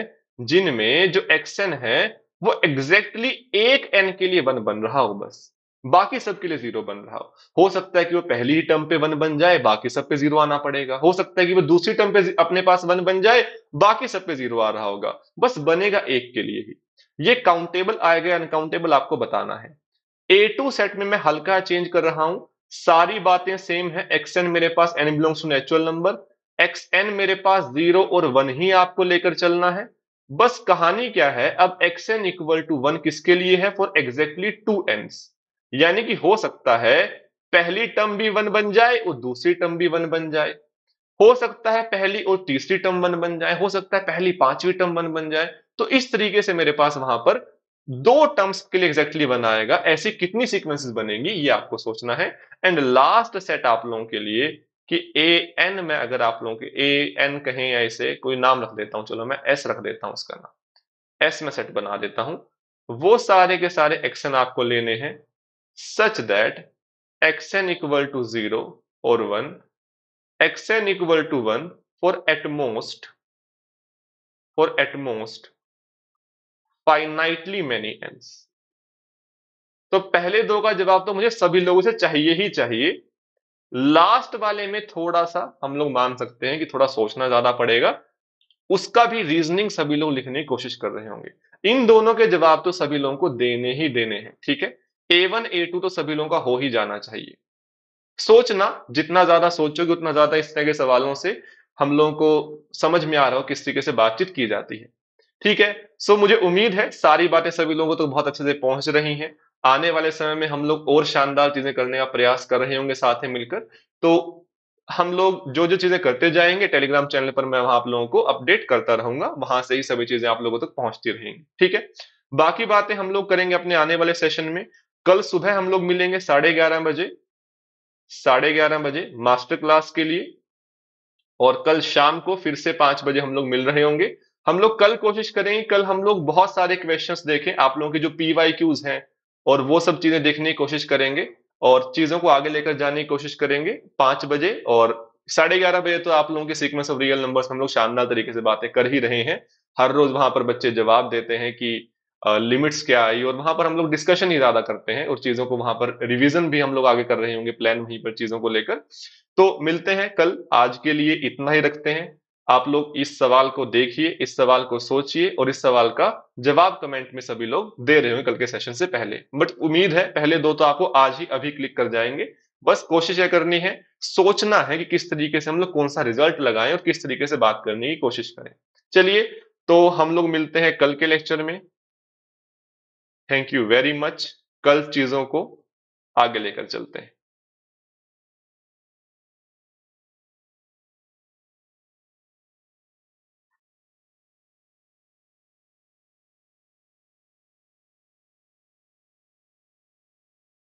जिनमें जो एक्सएन है वो एग्जैक्टली exactly एक एन के लिए वन बन रहा हो बस बाकी सब के लिए जीरो बन रहा हो हो सकता है कि वो पहली टर्म पे वन बन जाए बाकी सब पे जीरो आना पड़ेगा हो सकता है कि वो दूसरी टर्म पे अपने पास वन बन जाए बाकी सब पे जीरो आ रहा होगा बस बनेगा एक के लिए ही ये काउंटेबल आएगा अनकाउंटेबल आपको बताना है ए टू सेट में मैं हल्का चेंज कर रहा हूं सारी बातें सेम है एक्सएन मेरे पास N belongs to natural number X N मेरे पास जीरो और वन ही आपको लेकर चलना है बस कहानी क्या है अब X N equal to one किसके लिए है फॉर एग्जैक्टली टू एन यानी कि हो सकता है पहली टर्म भी वन बन जाए और दूसरी टर्म भी वन बन जाए हो सकता है पहली और तीसरी टर्म वन बन जाए हो सकता है पहली पांचवी टर्म वन बन जाए तो इस तरीके से मेरे पास वहां पर दो टर्म्स के लिए एग्जैक्टली exactly बनाएगा ऐसी कितनी सीक्वेंसेस बनेंगी ये आपको सोचना है एंड लास्ट सेट आप लोगों के लिए कि ए एन में अगर आप लोगों के ए एन कहें या इसे कोई नाम रख देता हूं चलो मैं एस रख देता हूं उसका नाम एस में सेट बना देता हूं वो सारे के सारे एक्शन आपको लेने हैं such that X N equal to zero और one X N equal to one for at most for at most finitely many N तो पहले दो का जवाब तो मुझे सभी लोगों से चाहिए ही चाहिए लास्ट वाले में थोड़ा सा हम लोग मान सकते हैं कि थोड़ा सोचना ज्यादा पड़ेगा उसका भी रीजनिंग सभी लोग लिखने की कोशिश कर रहे होंगे इन दोनों के जवाब तो सभी लोगों को देने ही देने हैं ठीक है ए वन ए टू तो सभी लोगों का हो ही जाना चाहिए सोचना जितना ज्यादा सोचोगे उतना ज्यादा इस तरह के सवालों से हम लोगों को समझ में आ रहा हो किस तरीके से बातचीत की जाती है ठीक है सो मुझे उम्मीद है सारी बातें सभी लोगों को तो बहुत अच्छे से पहुंच रही हैं आने वाले समय में हम लोग और शानदार चीजें करने का प्रयास कर रहे होंगे साथ ही मिलकर तो हम लोग जो जो चीजें करते जाएंगे टेलीग्राम चैनल पर मैं वहां आप लोगों को अपडेट करता रहूंगा वहां से ही सभी चीजें आप लोगों तक तो पहुंचती रहेंगी ठीक है बाकी बातें हम लोग करेंगे अपने आने वाले सेशन में कल सुबह हम लोग मिलेंगे साढ़े ग्यारह बजे साढ़े ग्यारह बजे मास्टर क्लास के लिए और कल शाम को फिर से पांच बजे हम लोग मिल रहे होंगे हम लोग कल कोशिश करेंगे कल हम लोग बहुत सारे क्वेश्चंस देखें आप लोगों के जो पी वाई क्यूज हैं और वो सब चीजें देखने की कोशिश करेंगे और चीजों को आगे लेकर जाने की कोशिश करेंगे पांच बजे और साढ़े ग्यारह बजे तो आप लोगों के सीक्वेंस ऑफ रियल नंबर्स हम लोग शानदार तरीके से बातें कर ही रहे हैं हर रोज वहां पर बच्चे जवाब देते हैं कि लिमिट्स क्या आई और वहां पर हम लोग डिस्कशन ही ज्यादा करते हैं और चीजों को वहां पर रिविजन भी हम लोग आगे कर रहे होंगे प्लान वहीं पर चीजों को लेकर तो मिलते हैं कल आज के लिए इतना ही रखते हैं आप लोग इस सवाल को देखिए इस सवाल को सोचिए और इस सवाल का जवाब कमेंट में सभी लोग दे रहे होंगे कल के सेशन से पहले बट उम्मीद है पहले दो तो आपको आज ही अभी क्लिक कर जाएंगे बस कोशिश यह करनी है सोचना है कि किस तरीके से हम लोग कौन सा रिजल्ट लगाएं और किस तरीके से बात करने की कोशिश करें चलिए तो हम लोग मिलते हैं कल के लेक्चर में थैंक यू वेरी मच कल चीजों को आगे लेकर चलते हैं